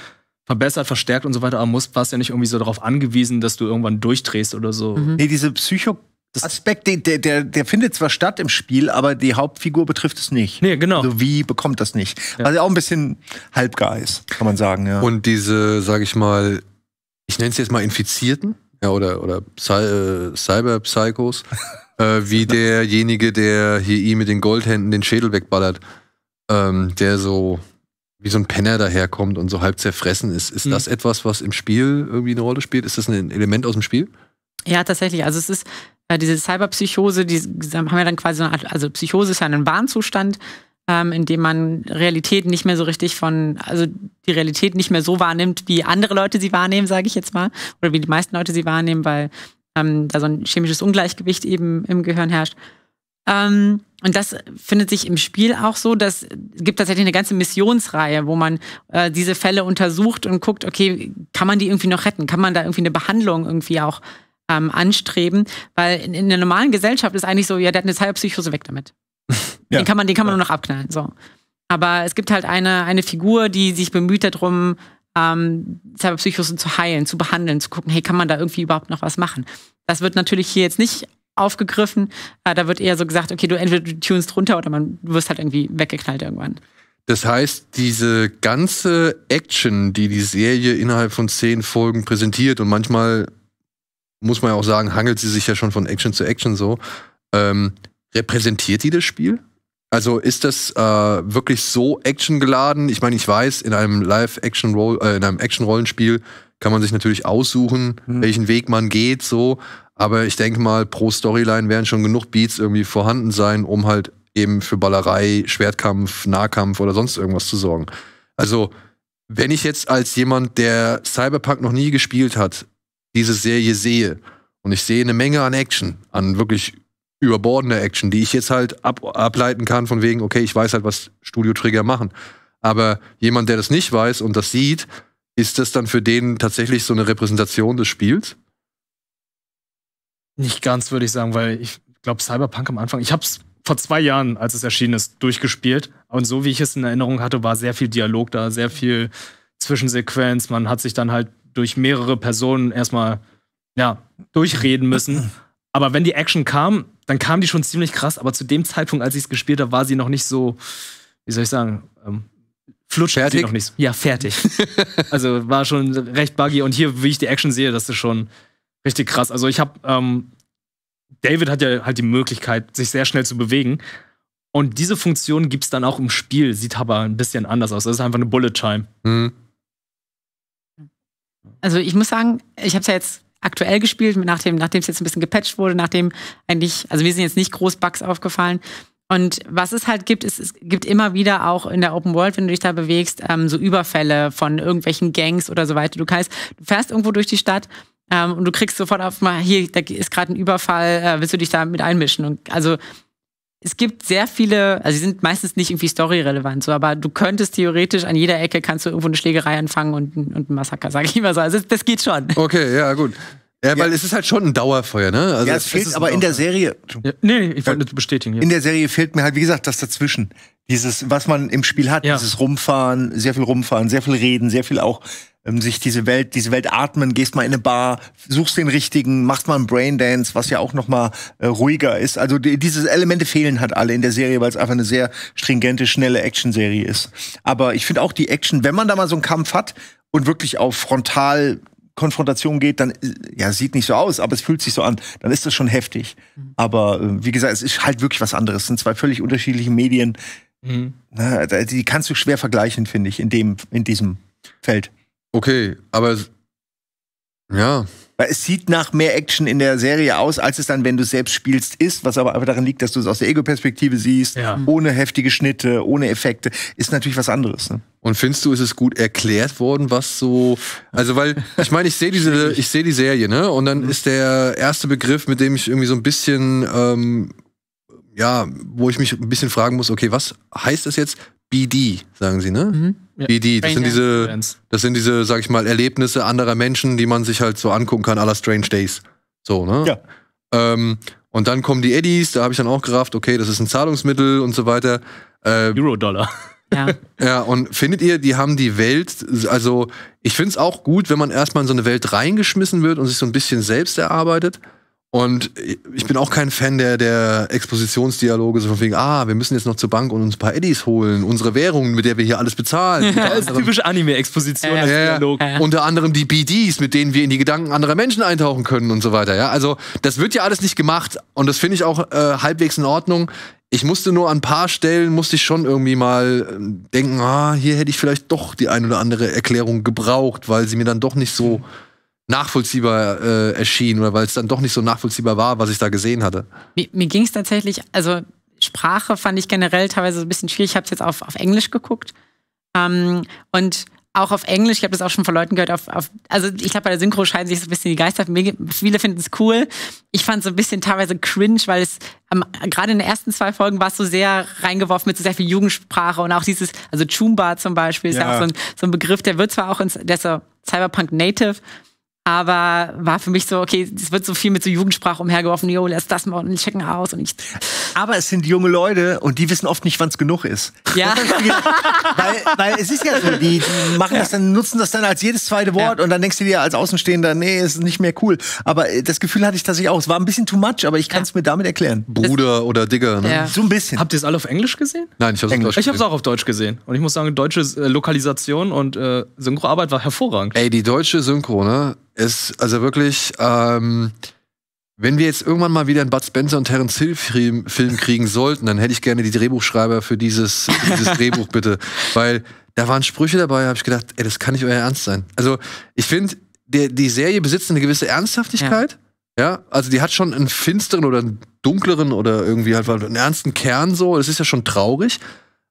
verbessert, verstärkt und so weiter. Aber musst, warst ja nicht irgendwie so darauf angewiesen, dass du irgendwann durchdrehst oder so. Mhm. Nee, dieser Psycho- Aspekt, der, der, der findet zwar statt im Spiel, aber die Hauptfigur betrifft es nicht. Nee, genau. also wie bekommt das nicht? Ja. Also auch ein bisschen halbgar ist, kann man sagen. Ja. Und diese, sag ich mal, ich nenne es jetzt mal Infizierten ja, oder, oder Psy äh, Cyberpsychos, äh, wie derjenige, der hier ihm mit den Goldhänden den Schädel wegballert, ähm, der so wie so ein Penner daherkommt und so halb zerfressen ist. Ist mhm. das etwas, was im Spiel irgendwie eine Rolle spielt? Ist das ein Element aus dem Spiel? Ja, tatsächlich. Also es ist äh, diese Cyberpsychose, die haben ja dann quasi so eine Art, also Psychose ist ja ein Warnzustand, ähm, indem man Realität nicht mehr so richtig von, also die Realität nicht mehr so wahrnimmt, wie andere Leute sie wahrnehmen, sage ich jetzt mal, oder wie die meisten Leute sie wahrnehmen, weil ähm, da so ein chemisches Ungleichgewicht eben im Gehirn herrscht. Ähm, und das findet sich im Spiel auch so, dass es gibt tatsächlich eine ganze Missionsreihe, wo man äh, diese Fälle untersucht und guckt, okay, kann man die irgendwie noch retten? Kann man da irgendwie eine Behandlung irgendwie auch ähm, anstreben? Weil in, in, der normalen Gesellschaft ist eigentlich so, ja, der hat eine Teilpsychose weg damit. Ja. Den kann man, den kann man nur noch abknallen. So. Aber es gibt halt eine, eine Figur, die sich bemüht darum, ähm, Cyberpsychosen zu heilen, zu behandeln, zu gucken, hey, kann man da irgendwie überhaupt noch was machen? Das wird natürlich hier jetzt nicht aufgegriffen. Äh, da wird eher so gesagt, okay, du entweder du tunst runter oder man du wirst halt irgendwie weggeknallt irgendwann. Das heißt, diese ganze Action, die die Serie innerhalb von zehn Folgen präsentiert und manchmal muss man ja auch sagen, hangelt sie sich ja schon von Action zu Action so, ähm, repräsentiert die das Spiel? Also ist das äh, wirklich so actiongeladen? Ich meine, ich weiß, in einem Live-Action-Roll, äh, in einem Action-Rollenspiel kann man sich natürlich aussuchen, mhm. welchen Weg man geht, so. Aber ich denke mal, pro Storyline werden schon genug Beats irgendwie vorhanden sein, um halt eben für Ballerei, Schwertkampf, Nahkampf oder sonst irgendwas zu sorgen. Also, wenn ich jetzt als jemand, der Cyberpunk noch nie gespielt hat, diese Serie sehe und ich sehe eine Menge an Action, an wirklich überbordende Action, die ich jetzt halt ab ableiten kann von wegen, okay, ich weiß halt, was Studio Trigger machen. Aber jemand, der das nicht weiß und das sieht, ist das dann für den tatsächlich so eine Repräsentation des Spiels? Nicht ganz, würde ich sagen, weil ich glaube, Cyberpunk am Anfang, ich habe es vor zwei Jahren, als es erschienen ist, durchgespielt. Und so wie ich es in Erinnerung hatte, war sehr viel Dialog da, sehr viel Zwischensequenz. Man hat sich dann halt durch mehrere Personen erstmal ja, durchreden müssen. Aber wenn die Action kam, dann kam die schon ziemlich krass, aber zu dem Zeitpunkt, als ich es gespielt habe, war sie noch nicht so, wie soll ich sagen, ähm, flutscht fertig? sie noch nicht so. Ja, fertig. also war schon recht buggy und hier, wie ich die Action sehe, das ist schon richtig krass. Also ich habe, ähm, David hat ja halt die Möglichkeit, sich sehr schnell zu bewegen. Und diese Funktion gibt es dann auch im Spiel, sieht aber ein bisschen anders aus. Das ist einfach eine Bullet Time. Mhm. Also ich muss sagen, ich habe es ja jetzt aktuell gespielt, nachdem, nachdem es jetzt ein bisschen gepatcht wurde, nachdem eigentlich, also wir sind jetzt nicht groß Bugs aufgefallen. Und was es halt gibt, ist, es gibt immer wieder auch in der Open World, wenn du dich da bewegst, ähm, so Überfälle von irgendwelchen Gangs oder so weiter. Du kannst, du fährst irgendwo durch die Stadt ähm, und du kriegst sofort auf mal, hier, da ist gerade ein Überfall, äh, willst du dich da mit einmischen? Und also es gibt sehr viele, also sie sind meistens nicht irgendwie storyrelevant, so, aber du könntest theoretisch an jeder Ecke kannst du irgendwo eine Schlägerei anfangen und, und ein Massaker, sage ich mal so. Also das geht schon. Okay, ja, gut. Ja, weil ja. es ist halt schon ein Dauerfeuer, ne? Also ja, es, es fehlt, aber in der Serie. Ja, nee, ich wollte das bestätigen. Ja. In der Serie fehlt mir halt, wie gesagt, das dazwischen. Dieses, was man im Spiel hat, ja. dieses Rumfahren, sehr viel rumfahren, sehr viel reden, sehr viel auch ähm, sich diese Welt, diese Welt atmen, gehst mal in eine Bar, suchst den richtigen, machst mal einen Braindance, was ja auch noch mal äh, ruhiger ist. Also die, diese Elemente fehlen halt alle in der Serie, weil es einfach eine sehr stringente, schnelle Action-Serie ist. Aber ich finde auch die Action, wenn man da mal so einen Kampf hat und wirklich auf frontal Konfrontation geht, dann äh, ja, sieht nicht so aus, aber es fühlt sich so an, dann ist das schon heftig. Mhm. Aber äh, wie gesagt, es ist halt wirklich was anderes. Es sind zwei völlig unterschiedliche Medien. Mhm. Na, die kannst du schwer vergleichen, finde ich, in dem, in diesem Feld. Okay, aber ja, weil es sieht nach mehr Action in der Serie aus, als es dann, wenn du es selbst spielst, ist, was aber einfach daran liegt, dass du es aus der Ego-Perspektive siehst, ja. ohne heftige Schnitte, ohne Effekte, ist natürlich was anderes. Ne? Und findest du, ist es gut erklärt worden, was so. Also, weil, ich meine, ich sehe diese, ich sehe die Serie, ne? Und dann ist der erste Begriff, mit dem ich irgendwie so ein bisschen, ähm, ja, wo ich mich ein bisschen fragen muss, okay, was heißt das jetzt? BD, sagen sie, ne? Mhm. Ja. BD, das sind diese, das sind diese, sag ich mal, Erlebnisse anderer Menschen, die man sich halt so angucken kann, aller Strange Days. So, ne? Ja. Ähm, und dann kommen die Eddies, da habe ich dann auch gerafft, okay, das ist ein Zahlungsmittel und so weiter. Äh, Euro-Dollar. Ja. ja, und findet ihr, die haben die Welt, also ich finde es auch gut, wenn man erstmal in so eine Welt reingeschmissen wird und sich so ein bisschen selbst erarbeitet. Und ich bin auch kein Fan der, der Expositionsdialoge, so von wegen, ah, wir müssen jetzt noch zur Bank und uns ein paar Eddies holen, unsere Währungen, mit der wir hier alles bezahlen. das ist typisch Anime-Exposition äh, Dialog. Äh. Unter anderem die BDs, mit denen wir in die Gedanken anderer Menschen eintauchen können und so weiter. Ja? Also, das wird ja alles nicht gemacht und das finde ich auch äh, halbwegs in Ordnung. Ich musste nur an ein paar Stellen, musste ich schon irgendwie mal ähm, denken, ah, hier hätte ich vielleicht doch die ein oder andere Erklärung gebraucht, weil sie mir dann doch nicht so. Mhm nachvollziehbar äh, erschien oder weil es dann doch nicht so nachvollziehbar war, was ich da gesehen hatte. Mir, mir ging es tatsächlich, also Sprache fand ich generell teilweise ein bisschen schwierig. Ich habe es jetzt auf, auf Englisch geguckt. Ähm, und auch auf Englisch, ich habe das auch schon von Leuten gehört, auf, auf, also ich glaube, bei der Synchro scheiden sich so ein bisschen die Geister. Viele finden es cool. Ich fand es so ein bisschen teilweise cringe, weil es gerade in den ersten zwei Folgen war es so sehr reingeworfen mit so sehr viel Jugendsprache und auch dieses, also Chumba zum Beispiel ist ja, ja auch so ein, so ein, Begriff, der wird zwar auch ins, der ist so Cyberpunk Native, aber war für mich so, okay, es wird so viel mit so Jugendsprache umhergeworfen, jo, lass das mal und checken aus und ich. Aber es sind junge Leute und die wissen oft nicht, wann es genug ist. Ja. weil, weil es ist ja so, die, die machen das dann, nutzen das dann als jedes zweite Wort ja. und dann denkst du dir als Außenstehender, nee, ist nicht mehr cool. Aber äh, das Gefühl hatte ich tatsächlich auch. Es war ein bisschen too much, aber ich kann es ja. mir damit erklären. Bruder oder Digger, ne? Ja. So ein bisschen. Habt ihr es alle auf Englisch gesehen? Nein, ich habe es Ich habe auch auf Deutsch gesehen. Und ich muss sagen, deutsche äh, Lokalisation und äh, Synchroarbeit war hervorragend. Ey, die deutsche Synchro, ne? Ist also wirklich, ähm, wenn wir jetzt irgendwann mal wieder einen Bud Spencer und Terence Hill Film, kriegen sollten, dann hätte ich gerne die Drehbuchschreiber für dieses, für dieses Drehbuch bitte. Weil da waren Sprüche dabei, habe ich gedacht, ey, das kann nicht euer Ernst sein. Also ich finde, die Serie besitzt eine gewisse Ernsthaftigkeit. Ja. ja. also die hat schon einen finsteren oder einen dunkleren oder irgendwie halt einen ernsten Kern so. Das ist ja schon traurig.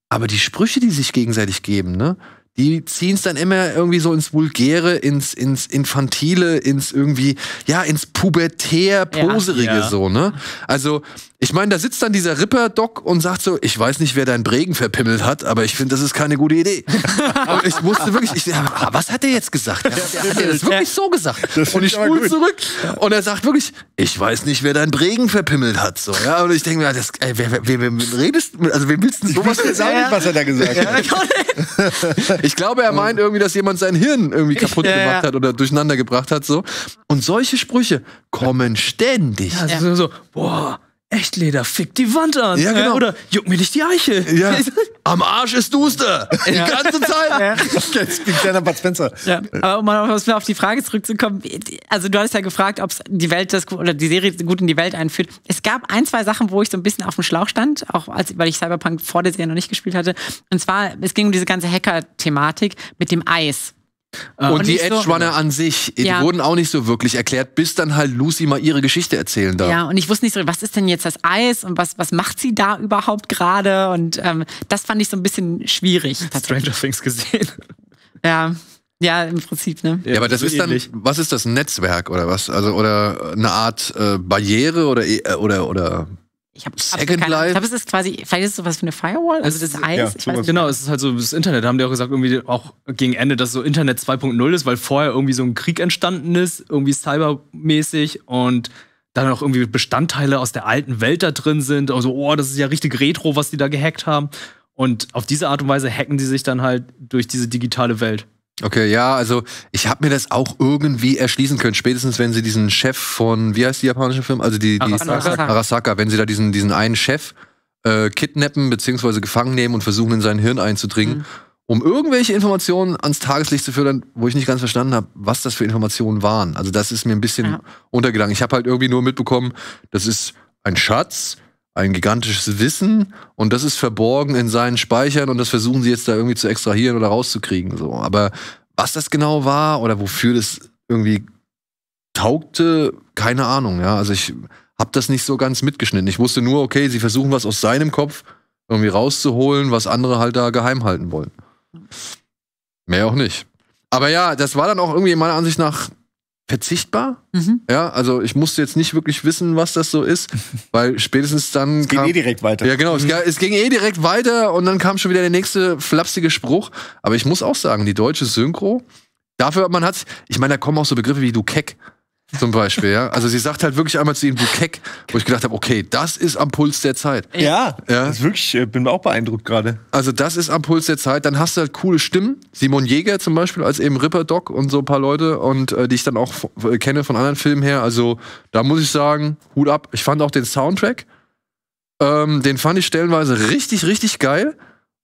Aber die Sprüche, die sich gegenseitig geben, ne? die ziehen es dann immer irgendwie so ins Vulgäre, ins, ins Infantile, ins irgendwie, ja, ins pubertär-poserige ja, ja. so, ne? Also ich meine, da sitzt dann dieser Ripper-Doc und sagt so, ich weiß nicht, wer dein Bregen verpimmelt hat, aber ich finde, das ist keine gute Idee. und ich wusste wirklich, ich, was hat er jetzt gesagt? Ja, der hat er das wirklich so gesagt? Das und ich spule zurück und er sagt wirklich, ich weiß nicht, wer dein Bregen verpimmelt hat. So, ja? Und ich denke mir, das, ey, wer, wer, wer, wer redest Also wem willst du sowas? Ich weiß auch nicht, was er da gesagt hat. Genau. ich glaube, er meint irgendwie, dass jemand sein Hirn irgendwie kaputt ich, gemacht hat oder durcheinander gebracht hat. So. Und solche Sprüche kommen ständig. Ja, also so, boah Echtleder, fick die Wand an. Ja, genau. Oder juck mir nicht die Eiche. Ja. Am Arsch ist Duster. Die ganze Zeit. Ja. Jetzt bin ich kleiner Bud Spencer. Ja. Aber um mal auf die Frage zurückzukommen, also du hast ja gefragt, ob die Welt das oder die Serie gut in die Welt einführt. Es gab ein, zwei Sachen, wo ich so ein bisschen auf dem Schlauch stand, auch als, weil ich Cyberpunk vor der Serie noch nicht gespielt hatte. Und zwar, es ging um diese ganze Hacker-Thematik mit dem Eis. Ähm, und, und die Edge Runner so, an sich, ja. die wurden auch nicht so wirklich erklärt, bis dann halt Lucy mal ihre Geschichte erzählen darf. Ja, und ich wusste nicht so, was ist denn jetzt das Eis und was, was macht sie da überhaupt gerade? Und ähm, das fand ich so ein bisschen schwierig. Stranger Things gesehen. Ja. Ja, im Prinzip, ne? Ja, aber das ist dann, was ist das, ein Netzwerk oder was? Also, oder eine Art äh, Barriere oder, äh, oder, oder ich habe Second keine, Life. Ich glaube, es ist quasi, vielleicht ist es sowas wie eine Firewall, also das Eis. Ja, ich weiß nicht. Genau, es ist halt so das Internet. Da haben die auch gesagt, irgendwie auch gegen Ende, dass so Internet 2.0 ist, weil vorher irgendwie so ein Krieg entstanden ist, irgendwie cybermäßig und dann auch irgendwie Bestandteile aus der alten Welt da drin sind. Also, oh, das ist ja richtig Retro, was die da gehackt haben. Und auf diese Art und Weise hacken die sich dann halt durch diese digitale Welt. Okay, ja, also ich habe mir das auch irgendwie erschließen können. Spätestens wenn sie diesen Chef von, wie heißt die japanische Firma? Also die, die Arasaka. Arasaka, wenn sie da diesen, diesen einen Chef äh, kidnappen bzw. gefangen nehmen und versuchen, in sein Hirn einzudringen, mhm. um irgendwelche Informationen ans Tageslicht zu fördern, wo ich nicht ganz verstanden habe, was das für Informationen waren. Also das ist mir ein bisschen ja. untergegangen. Ich habe halt irgendwie nur mitbekommen, das ist ein Schatz, ein gigantisches Wissen und das ist verborgen in seinen Speichern und das versuchen sie jetzt da irgendwie zu extrahieren oder rauszukriegen. So. Aber was das genau war oder wofür das irgendwie taugte, keine Ahnung. Ja, also ich habe das nicht so ganz mitgeschnitten. Ich wusste nur, okay, sie versuchen was aus seinem Kopf irgendwie rauszuholen, was andere halt da geheim halten wollen. Mehr auch nicht. Aber ja, das war dann auch irgendwie meiner Ansicht nach verzichtbar. Mhm. Ja, also ich musste jetzt nicht wirklich wissen, was das so ist, weil spätestens dann. Es ging kam, eh direkt weiter. Ja, genau. Mhm. Es, es, ging eh direkt weiter und dann kam schon wieder der nächste flapsige Spruch. Aber ich muss auch sagen, die deutsche Synchro, dafür, man hat, ich meine, da kommen auch so Begriffe wie du Keck. Zum Beispiel, ja. Also sie sagt halt wirklich einmal zu ihm, du Keck, wo ich gedacht habe, okay, das ist am Puls der Zeit. Ja, ja. Das ist wirklich, äh, bin auch beeindruckt gerade. Also das ist am Puls der Zeit. Dann hast du halt coole Stimmen. Simon Jäger zum Beispiel als eben Ripper Doc und so ein paar Leute und äh, die ich dann auch äh, kenne von anderen Filmen her. Also da muss ich sagen, Hut ab. Ich fand auch den Soundtrack, ähm, den fand ich stellenweise richtig, richtig geil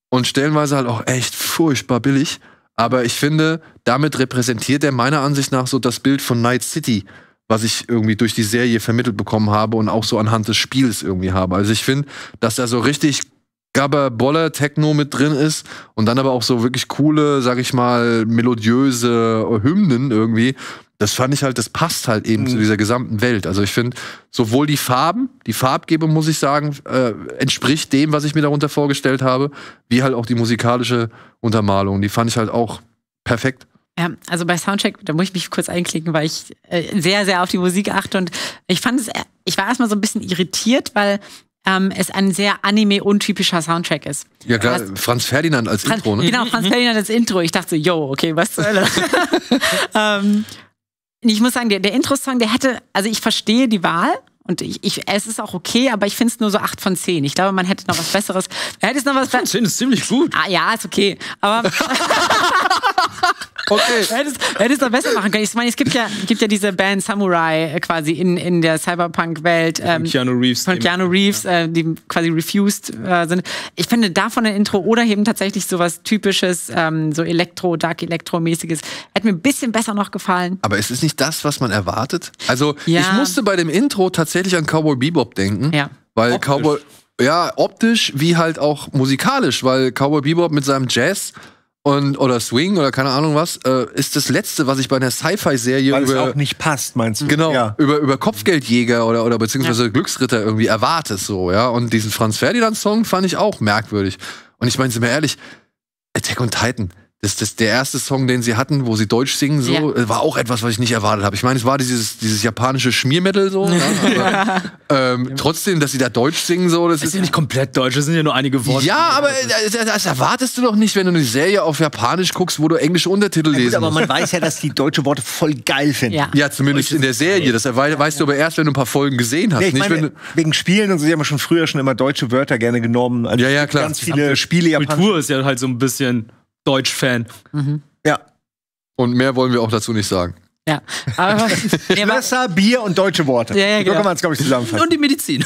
und stellenweise halt auch echt furchtbar billig. Aber ich finde, damit repräsentiert er meiner Ansicht nach so das Bild von Night City, was ich irgendwie durch die Serie vermittelt bekommen habe und auch so anhand des Spiels irgendwie habe. Also ich finde, dass da so richtig Gabber Boller Techno mit drin ist und dann aber auch so wirklich coole, sag ich mal, melodiöse Hymnen irgendwie, das fand ich halt, das passt halt eben mhm. zu dieser gesamten Welt. Also ich finde, sowohl die Farben, die Farbgebung, muss ich sagen, äh, entspricht dem, was ich mir darunter vorgestellt habe, wie halt auch die musikalische Untermalung. Die fand ich halt auch perfekt. Ja, also bei Soundcheck, da muss ich mich kurz einklicken, weil ich äh, sehr, sehr auf die Musik achte und ich fand es, ich war erstmal so ein bisschen irritiert, weil ähm, es ein sehr anime-untypischer Soundtrack ist. Ja klar, hast, Franz Ferdinand als Franz, Intro, ne? Genau, Franz Ferdinand als Intro. Ich dachte, so, yo, okay, was soll das? ähm, ich muss sagen, der, der Intro-Song, der hätte, also ich verstehe die Wahl, und ich, ich, es ist auch okay, aber ich finde es nur so 8 von 10. Ich glaube, man hätte noch was Besseres. Hätte es noch was Besseres. 10 ist ziemlich gut. Ah, ja, ist okay. Aber. okay. Hätte es noch besser machen können. Ich meine, es gibt ja, gibt ja diese Band Samurai äh, quasi in, in der Cyberpunk-Welt. Ähm, von Keanu Reeves. Von Keanu Reeves, äh, die quasi refused äh, sind. Ich finde davon ein Intro oder eben tatsächlich so was typisches, ähm, so Elektro, Dark Elektro-mäßiges. Hätte mir ein bisschen besser noch gefallen. Aber es ist nicht das, was man erwartet. Also, ja. ich musste bei dem Intro tatsächlich tatsächlich an Cowboy Bebop denken. Ja. Weil optisch. Cowboy, ja, optisch wie halt auch musikalisch, weil Cowboy Bebop mit seinem Jazz und oder Swing oder keine Ahnung was äh, ist das letzte, was ich bei einer Sci-Fi-Serie über es auch nicht passt, meinst du? Genau ja. über über Kopfgeldjäger oder oder beziehungsweise ja. Glücksritter irgendwie erwartet so ja und diesen Franz Ferdinand Song fand ich auch merkwürdig und ich meine, sind wir ehrlich, Attack on Titan das, das, der erste Song, den sie hatten, wo sie Deutsch singen, so, ja. Äh, war auch etwas, was ich nicht erwartet habe. Ich meine, es war dieses, dieses japanische Schmiermittel so. ne? aber, ähm, trotzdem, dass sie da Deutsch singen, so, das es ist. ja nicht komplett Deutsch, das sind ja nur einige Worte. Ja, aber äh, das, das, erwartest du doch nicht, wenn du eine Serie auf Japanisch guckst, wo du englische Untertitel ja, gut, lesen aber musst. Aber man weiß ja, dass die deutsche Worte voll geil finden. Ja, ja zumindest in der Serie. Das weißt du aber erst, wenn du ein paar Folgen gesehen hast. Nee, ich nicht, meine, wegen Spielen und so, die haben schon früher schon immer deutsche Wörter gerne genommen. Also ja, ja, klar. Ganz viele Spiele Kultur ist ja halt so ein bisschen. Deutsch-Fan. Mhm. Ja. Und mehr wollen wir auch dazu nicht sagen. Ja. Aber, Messer, Bier und deutsche Worte. Ja, ja, so genau. kann man es, glaube ich, zusammenfassen. Und die Medizin.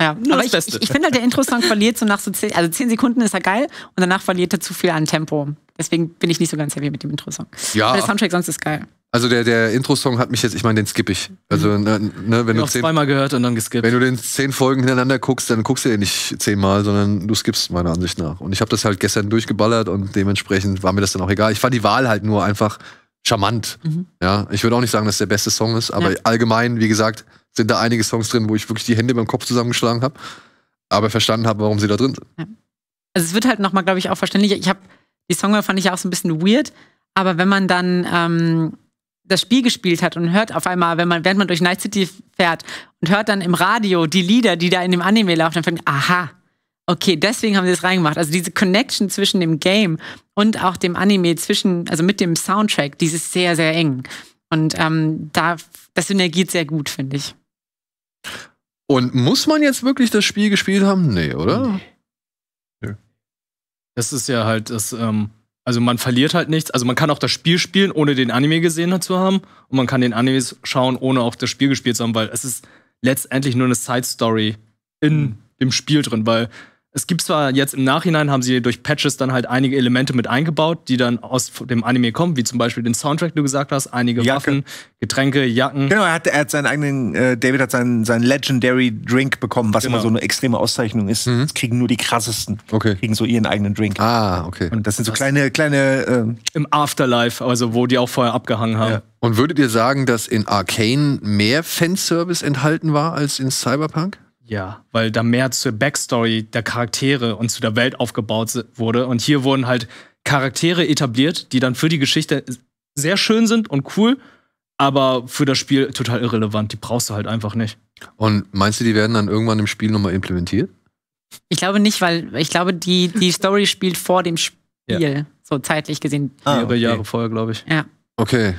Ja, nur aber ich, Beste. ich, ich finde halt, der Intro-Song verliert so nach so zehn, also zehn Sekunden ist er geil und danach verliert er zu viel an Tempo. Deswegen bin ich nicht so ganz happy mit dem Intro-Song. Ja. Aber der Soundtrack sonst ist geil. Also der, der Intro-Song hat mich jetzt, ich meine, den skippe ich. Also mhm. ne, ne, wenn ich du zehn, zweimal gehört und dann geskippt. Wenn du den zehn Folgen hintereinander guckst, dann guckst du den nicht zehnmal, sondern du skippst meiner Ansicht nach. Und ich habe das halt gestern durchgeballert und dementsprechend war mir das dann auch egal. Ich fand die Wahl halt nur einfach charmant. Mhm. Ja, ich würde auch nicht sagen, dass es der beste Song ist, aber ja. allgemein, wie gesagt, sind da einige Songs drin, wo ich wirklich die Hände beim Kopf zusammengeschlagen habe, aber verstanden habe, warum sie da drin sind. Ja. Also es wird halt nochmal, glaube ich, auch verständlicher. Ich habe die Songwahl fand ich ja auch so ein bisschen weird, aber wenn man dann ähm das Spiel gespielt hat und hört auf einmal, wenn man, während man durch Night City fährt und hört dann im Radio die Lieder, die da in dem Anime laufen, dann fängt, aha, okay, deswegen haben sie das reingemacht. Also diese Connection zwischen dem Game und auch dem Anime, zwischen, also mit dem Soundtrack, die ist sehr, sehr eng. Und ähm, da, das synergiert sehr gut, finde ich. Und muss man jetzt wirklich das Spiel gespielt haben? Nee, oder? Nee. Das ist ja halt das, ähm, also man verliert halt nichts. Also man kann auch das Spiel spielen, ohne den Anime gesehen zu haben. Und man kann den Anime schauen, ohne auch das Spiel gespielt zu haben, weil es ist letztendlich nur eine Side-Story in mhm. dem Spiel drin, weil es gibt zwar jetzt im Nachhinein, haben sie durch Patches dann halt einige Elemente mit eingebaut, die dann aus dem Anime kommen, wie zum Beispiel den Soundtrack, du gesagt hast, einige Jacke. Waffen, Getränke, Jacken. Genau, er hat, er hat seinen eigenen, äh, David hat seinen, seinen Legendary Drink bekommen, was genau. immer so eine extreme Auszeichnung ist. Mhm. Das kriegen nur die krassesten. Okay. Kriegen so ihren eigenen Drink. Ah, okay. Und das sind so kleine, kleine. Ähm, Im Afterlife, also wo die auch vorher abgehangen haben. Ja. Und würdet ihr sagen, dass in Arcane mehr Fanservice enthalten war als in Cyberpunk? Ja, weil da mehr zur Backstory der Charaktere und zu der Welt aufgebaut wurde. Und hier wurden halt Charaktere etabliert, die dann für die Geschichte sehr schön sind und cool, aber für das Spiel total irrelevant. Die brauchst du halt einfach nicht. Und meinst du, die werden dann irgendwann im Spiel nochmal implementiert? Ich glaube nicht, weil ich glaube, die, die Story spielt vor dem Spiel, ja. so zeitlich gesehen. Ah, okay. Jahre vorher, glaube ich. Ja. Okay,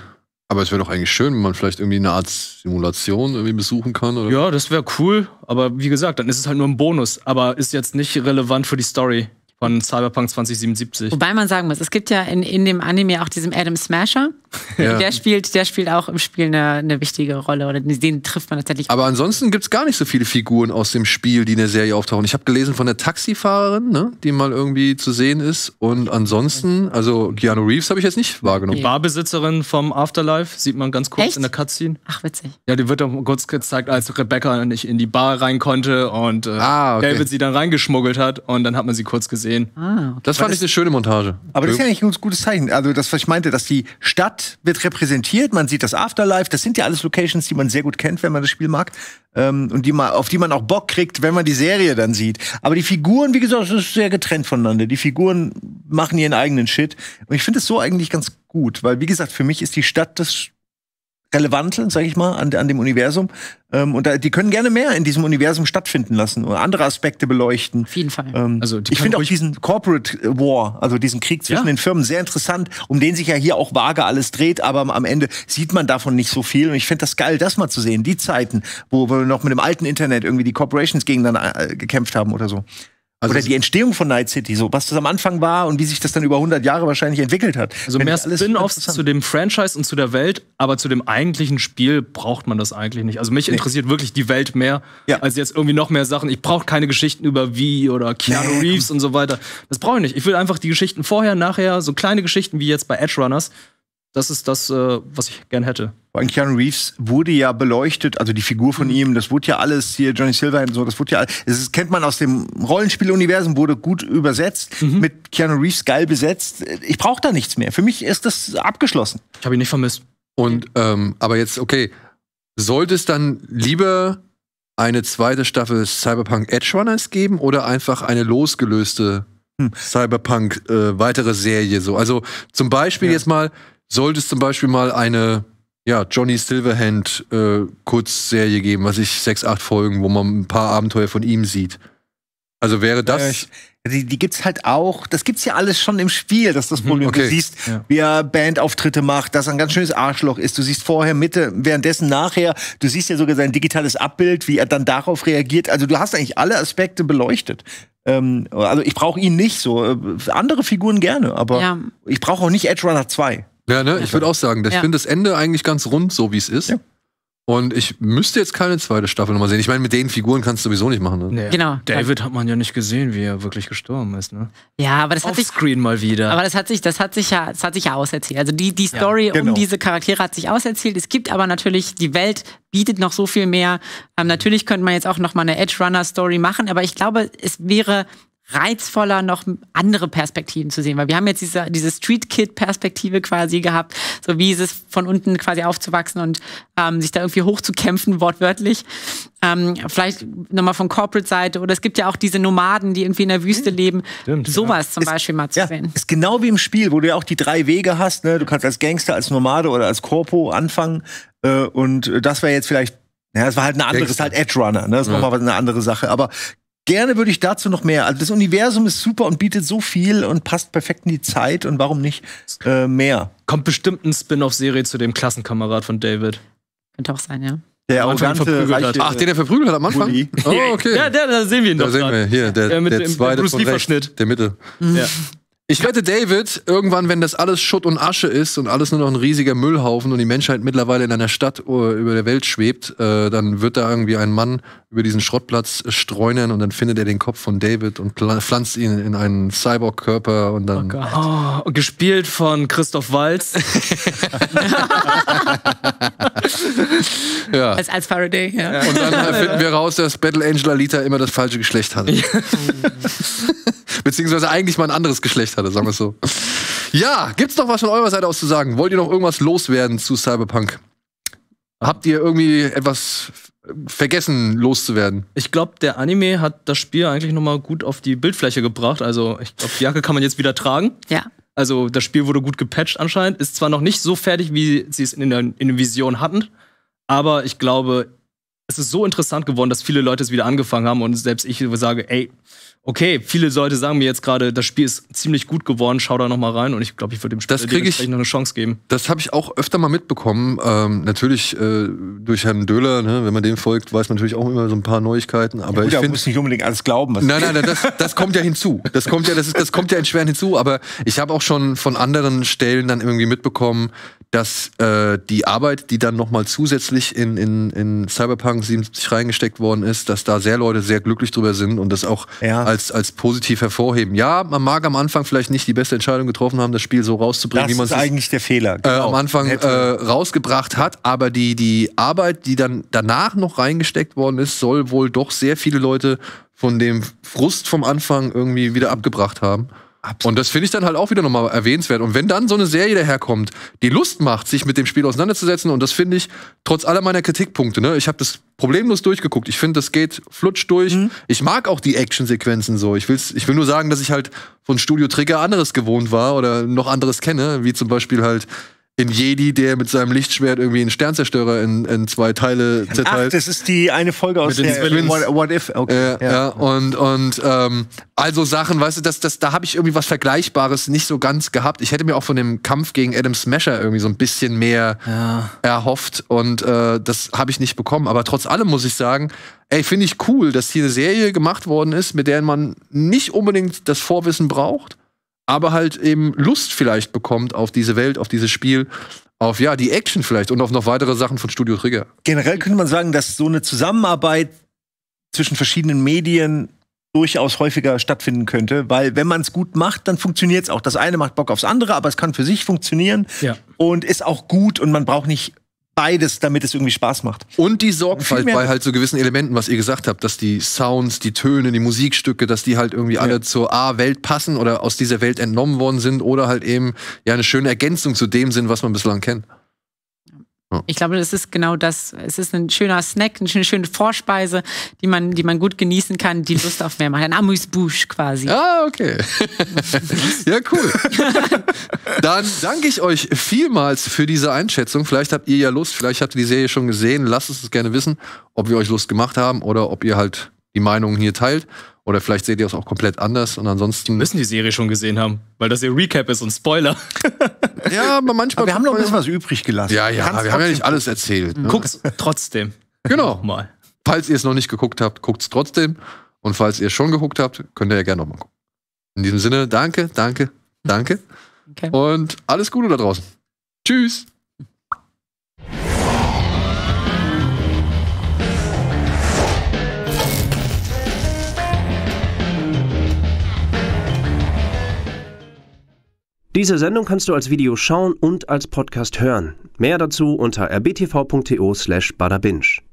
aber es wäre doch eigentlich schön, wenn man vielleicht irgendwie eine Art Simulation irgendwie besuchen kann. Oder? Ja, das wäre cool. Aber wie gesagt, dann ist es halt nur ein Bonus. Aber ist jetzt nicht relevant für die Story von Cyberpunk 2077. Wobei man sagen muss, es gibt ja in, in dem Anime auch diesen Adam Smasher. ja. Der spielt, der spielt auch im Spiel eine, eine wichtige Rolle oder den trifft man tatsächlich. Aber ansonsten gibt es gar nicht so viele Figuren aus dem Spiel, die in der Serie auftauchen. Ich habe gelesen von der Taxifahrerin, ne, die mal irgendwie zu sehen ist. Und ansonsten, also Keanu Reeves habe ich jetzt nicht wahrgenommen. Die Barbesitzerin vom Afterlife sieht man ganz kurz Echt? in der Cutscene. Ach, witzig. Ja, die wird auch kurz gezeigt, als Rebecca nicht in die Bar rein konnte und äh, ah, okay. David sie dann reingeschmuggelt hat. Und dann hat man sie kurz gesehen sehen. Ah, okay. Das fand das, ich eine schöne Montage. Aber das ist ja eigentlich ein gutes Zeichen. Also das, was ich meinte, dass die Stadt wird repräsentiert, man sieht das Afterlife, das sind ja alles Locations, die man sehr gut kennt, wenn man das Spiel mag. Ähm, und die mal, auf die man auch Bock kriegt, wenn man die Serie dann sieht. Aber die Figuren, wie gesagt, das ist sehr getrennt voneinander. Die Figuren machen ihren eigenen Shit. Und ich finde es so eigentlich ganz gut, weil wie gesagt, für mich ist die Stadt das relevanten, sag ich mal, an, an dem Universum. Ähm, und da, die können gerne mehr in diesem Universum stattfinden lassen oder andere Aspekte beleuchten. Auf jeden Fall. Ähm, also ich finde auch diesen Corporate War, also diesen Krieg zwischen ja. den Firmen, sehr interessant, um den sich ja hier auch vage alles dreht, aber am Ende sieht man davon nicht so viel. Und ich finde das geil, das mal zu sehen, die Zeiten, wo wir noch mit dem alten Internet irgendwie die Corporations gegeneinander äh, gekämpft haben oder so. Also Oder die Entstehung von Night City, so was das am Anfang war und wie sich das dann über 100 Jahre wahrscheinlich entwickelt hat. Also mehr Spin-offs zu dem Franchise und zu der Welt, aber zu dem eigentlichen Spiel braucht man das eigentlich nicht. Also mich nee. interessiert wirklich die Welt mehr ja. als jetzt irgendwie noch mehr Sachen. Ich brauche keine Geschichten über wie oder Keanu nee. Reeves und so weiter. Das brauche ich nicht. Ich will einfach die Geschichten vorher, nachher, so kleine Geschichten wie jetzt bei Edge Runners, das ist das, äh, was ich gern hätte. Und Keanu Reeves wurde ja beleuchtet, also die Figur von mhm. ihm, das wurde ja alles hier, Johnny Silver und so, das wurde ja alles, das kennt man aus dem Rollenspieluniversum, wurde gut übersetzt, mhm. mit Keanu Reeves geil besetzt. Ich brauche da nichts mehr. Für mich ist das abgeschlossen. Ich habe ihn nicht vermisst. Und, ähm, aber jetzt, okay, sollte es dann lieber eine zweite Staffel Cyberpunk Edge Runners geben oder einfach eine losgelöste hm. Cyberpunk äh, weitere Serie so. Also zum Beispiel ja. jetzt mal sollte es zum Beispiel mal eine ja, Johnny Silverhand äh, Kurzserie geben, was ich sechs, acht Folgen, wo man ein paar Abenteuer von ihm sieht. Also wäre das. Ja, die, die gibt's halt auch, das gibt's ja alles schon im Spiel, dass das mhm, Problem. Okay. Du siehst, ja. wie er Bandauftritte macht, dass er ein ganz schönes Arschloch ist. Du siehst vorher, Mitte, währenddessen, nachher. Du siehst ja sogar sein digitales Abbild, wie er dann darauf reagiert. Also du hast eigentlich alle Aspekte beleuchtet. Ähm, also ich brauche ihn nicht so. Äh, andere Figuren gerne, aber ja. ich brauche auch nicht Edge Runner 2. Ja, ne? Ich würde auch sagen, ich ja. finde das Ende eigentlich ganz rund, so wie es ist. Ja. Und ich müsste jetzt keine zweite Staffel nochmal sehen. Ich meine, mit den Figuren kannst du sowieso nicht machen. Ne? Nee. Genau. David hat man ja nicht gesehen, wie er wirklich gestorben ist. Ne? Ja, aber das hat sich Screen mal wieder. Aber das hat sich, das hat sich ja, das hat sich ja auserzählt. Also die, die Story ja, genau. um diese Charaktere hat sich auserzählt. Es gibt aber natürlich die Welt bietet noch so viel mehr. Ähm, natürlich könnte man jetzt auch nochmal eine Edge Runner Story machen, aber ich glaube, es wäre reizvoller, noch andere Perspektiven zu sehen. Weil wir haben jetzt diese, diese Street-Kid-Perspektive quasi gehabt, so wie ist es von unten quasi aufzuwachsen und ähm, sich da irgendwie hochzukämpfen, wortwörtlich. Ähm, vielleicht nochmal von Corporate-Seite oder es gibt ja auch diese Nomaden, die irgendwie in der Wüste mhm. leben. Stimmt, Sowas ja. zum Beispiel ist, mal zu ja, sehen. Ist genau wie im Spiel, wo du ja auch die drei Wege hast. Ne? Du kannst als Gangster, als Nomade oder als Corpo anfangen. Äh, und das wäre jetzt vielleicht ja, es war halt ein anderes, halt Edge Runner, ne? Das ist ja. mal eine andere Sache. Aber Gerne würde ich dazu noch mehr. Also das Universum ist super und bietet so viel und passt perfekt in die Zeit und warum nicht äh, mehr? Kommt bestimmt ein Spin-off-Serie zu dem Klassenkamerad von David. Könnte auch sein, ja. Der am Anfang verprügelt hat. Ach, den der verprügelt hat am Anfang? Bulli. Oh, okay. Ja, der, da sehen wir ihn da doch Da sehen wir, hier, der, der, mit der dem, zweite Bruce Lee Verschnitt. Der Mitte. Mhm. Ja. Ich wette, David, irgendwann, wenn das alles Schutt und Asche ist und alles nur noch ein riesiger Müllhaufen und die Menschheit mittlerweile in einer Stadt äh, über der Welt schwebt, äh, dann wird da irgendwie ein Mann über diesen Schrottplatz streunern und dann findet er den Kopf von David und pflanzt ihn in einen Cyborg-Körper und dann. Oh oh, gespielt von Christoph Walz. ja. Als, als Faraday, ja. Und dann finden wir raus, dass Battle Angel Alita immer das falsche Geschlecht hatte. Beziehungsweise eigentlich mal ein anderes Geschlecht hatte, sagen wir es so. Ja, gibt's noch was von eurer Seite aus zu sagen? Wollt ihr noch irgendwas loswerden zu Cyberpunk? Habt ihr irgendwie etwas vergessen loszuwerden. Ich glaube, der Anime hat das Spiel eigentlich nochmal gut auf die Bildfläche gebracht. Also ich glaube, die Jacke kann man jetzt wieder tragen. Ja. Also das Spiel wurde gut gepatcht anscheinend. Ist zwar noch nicht so fertig, wie sie es in der, in der Vision hatten, aber ich glaube, es ist so interessant geworden, dass viele Leute es wieder angefangen haben und selbst ich sage, ey, okay, viele Leute sagen mir jetzt gerade, das Spiel ist ziemlich gut geworden, schau da nochmal rein und ich glaube, ich würde dem Spiel das ich, noch eine Chance geben. Das habe ich auch öfter mal mitbekommen. Ähm, natürlich äh, durch Herrn Döhler, ne, wenn man dem folgt, weiß man natürlich auch immer so ein paar Neuigkeiten. Aber ja, gut, ich finde, nicht unbedingt alles glauben. Was nein, nein, nein, das, das kommt ja hinzu. Das kommt ja, das, ist, das kommt ja in Schweren hinzu. Aber ich habe auch schon von anderen Stellen dann irgendwie mitbekommen, dass äh, die Arbeit, die dann nochmal zusätzlich in, in, in Cyberpunk 77 reingesteckt worden ist, dass da sehr Leute sehr glücklich drüber sind und das auch ja. als, als positiv hervorheben. Ja, man mag am Anfang vielleicht nicht die beste Entscheidung getroffen haben, das Spiel so rauszubringen, das wie man es eigentlich der Fehler äh, genau. äh, am Anfang äh, rausgebracht hat, aber die, die Arbeit, die dann danach noch reingesteckt worden ist, soll wohl doch sehr viele Leute von dem Frust vom Anfang irgendwie wieder abgebracht haben. Absolut. Und das finde ich dann halt auch wieder nochmal erwähnenswert. Und wenn dann so eine Serie daherkommt, die Lust macht, sich mit dem Spiel auseinanderzusetzen, und das finde ich, trotz aller meiner Kritikpunkte, ne, ich habe das problemlos durchgeguckt. Ich finde, das geht flutsch durch. Mhm. Ich mag auch die Actionsequenzen so. Ich, will's, ich will nur sagen, dass ich halt von Studio Trigger anderes gewohnt war oder noch anderes kenne, wie zum Beispiel halt in Jedi, der mit seinem Lichtschwert irgendwie einen Sternzerstörer in, in zwei Teile zerteilt. Ach, das ist die eine Folge aus mit der den What, What, If. Okay. Äh, ja. ja. und und ähm, also Sachen, weißt du, das, das, da habe ich irgendwie was Vergleichbares nicht so ganz gehabt. Ich hätte mir auch von dem Kampf gegen Adam Smasher irgendwie so ein bisschen mehr ja. erhofft und äh, das habe ich nicht bekommen. Aber trotz allem muss ich sagen, ey, finde ich cool, dass hier eine Serie gemacht worden ist, mit der man nicht unbedingt das Vorwissen braucht aber halt eben Lust vielleicht bekommt auf diese Welt, auf dieses Spiel, auf ja, die Action vielleicht und auf noch weitere Sachen von Studio Trigger. Generell könnte man sagen, dass so eine Zusammenarbeit zwischen verschiedenen Medien durchaus häufiger stattfinden könnte, weil wenn man es gut macht, dann funktioniert es auch. Das eine macht Bock aufs andere, aber es kann für sich funktionieren ja. und ist auch gut und man braucht nicht beides, damit es irgendwie Spaß macht. Und die Sorgfalt bei halt so gewissen Elementen, was ihr gesagt habt, dass die Sounds, die Töne, die Musikstücke, dass die halt irgendwie ja. alle zur A-Welt passen oder aus dieser Welt entnommen worden sind oder halt eben ja eine schöne Ergänzung zu dem sind, was man bislang kennt. Ich glaube, es ist genau das. Es ist ein schöner Snack, eine schöne, schöne Vorspeise, die man, die man gut genießen kann, die Lust auf mehr macht. Ein Amuse-Bouche quasi. Ah, okay. ja, cool. Dann danke ich euch vielmals für diese Einschätzung. Vielleicht habt ihr ja Lust, vielleicht habt ihr die Serie schon gesehen. Lasst es uns gerne wissen, ob wir euch Lust gemacht haben oder ob ihr halt die Meinungen hier teilt. Oder vielleicht seht ihr es auch komplett anders und ansonsten. Die müssen die Serie schon gesehen haben, weil das ihr Recap ist und Spoiler. Ja, aber manchmal. Aber wir haben noch ein bisschen was übrig gelassen. Ja, ja, Ganz wir haben ja nicht alles erzählt. Ne? Guckt's trotzdem. Genau. Mal. Falls ihr es noch nicht geguckt habt, guckt's trotzdem. Und falls ihr es schon geguckt habt, könnt ihr ja gerne nochmal gucken. In diesem Sinne, danke, danke, danke. Okay. Und alles Gute da draußen. Tschüss. Diese Sendung kannst du als Video schauen und als Podcast hören. Mehr dazu unter rbtv.to slash badabinch.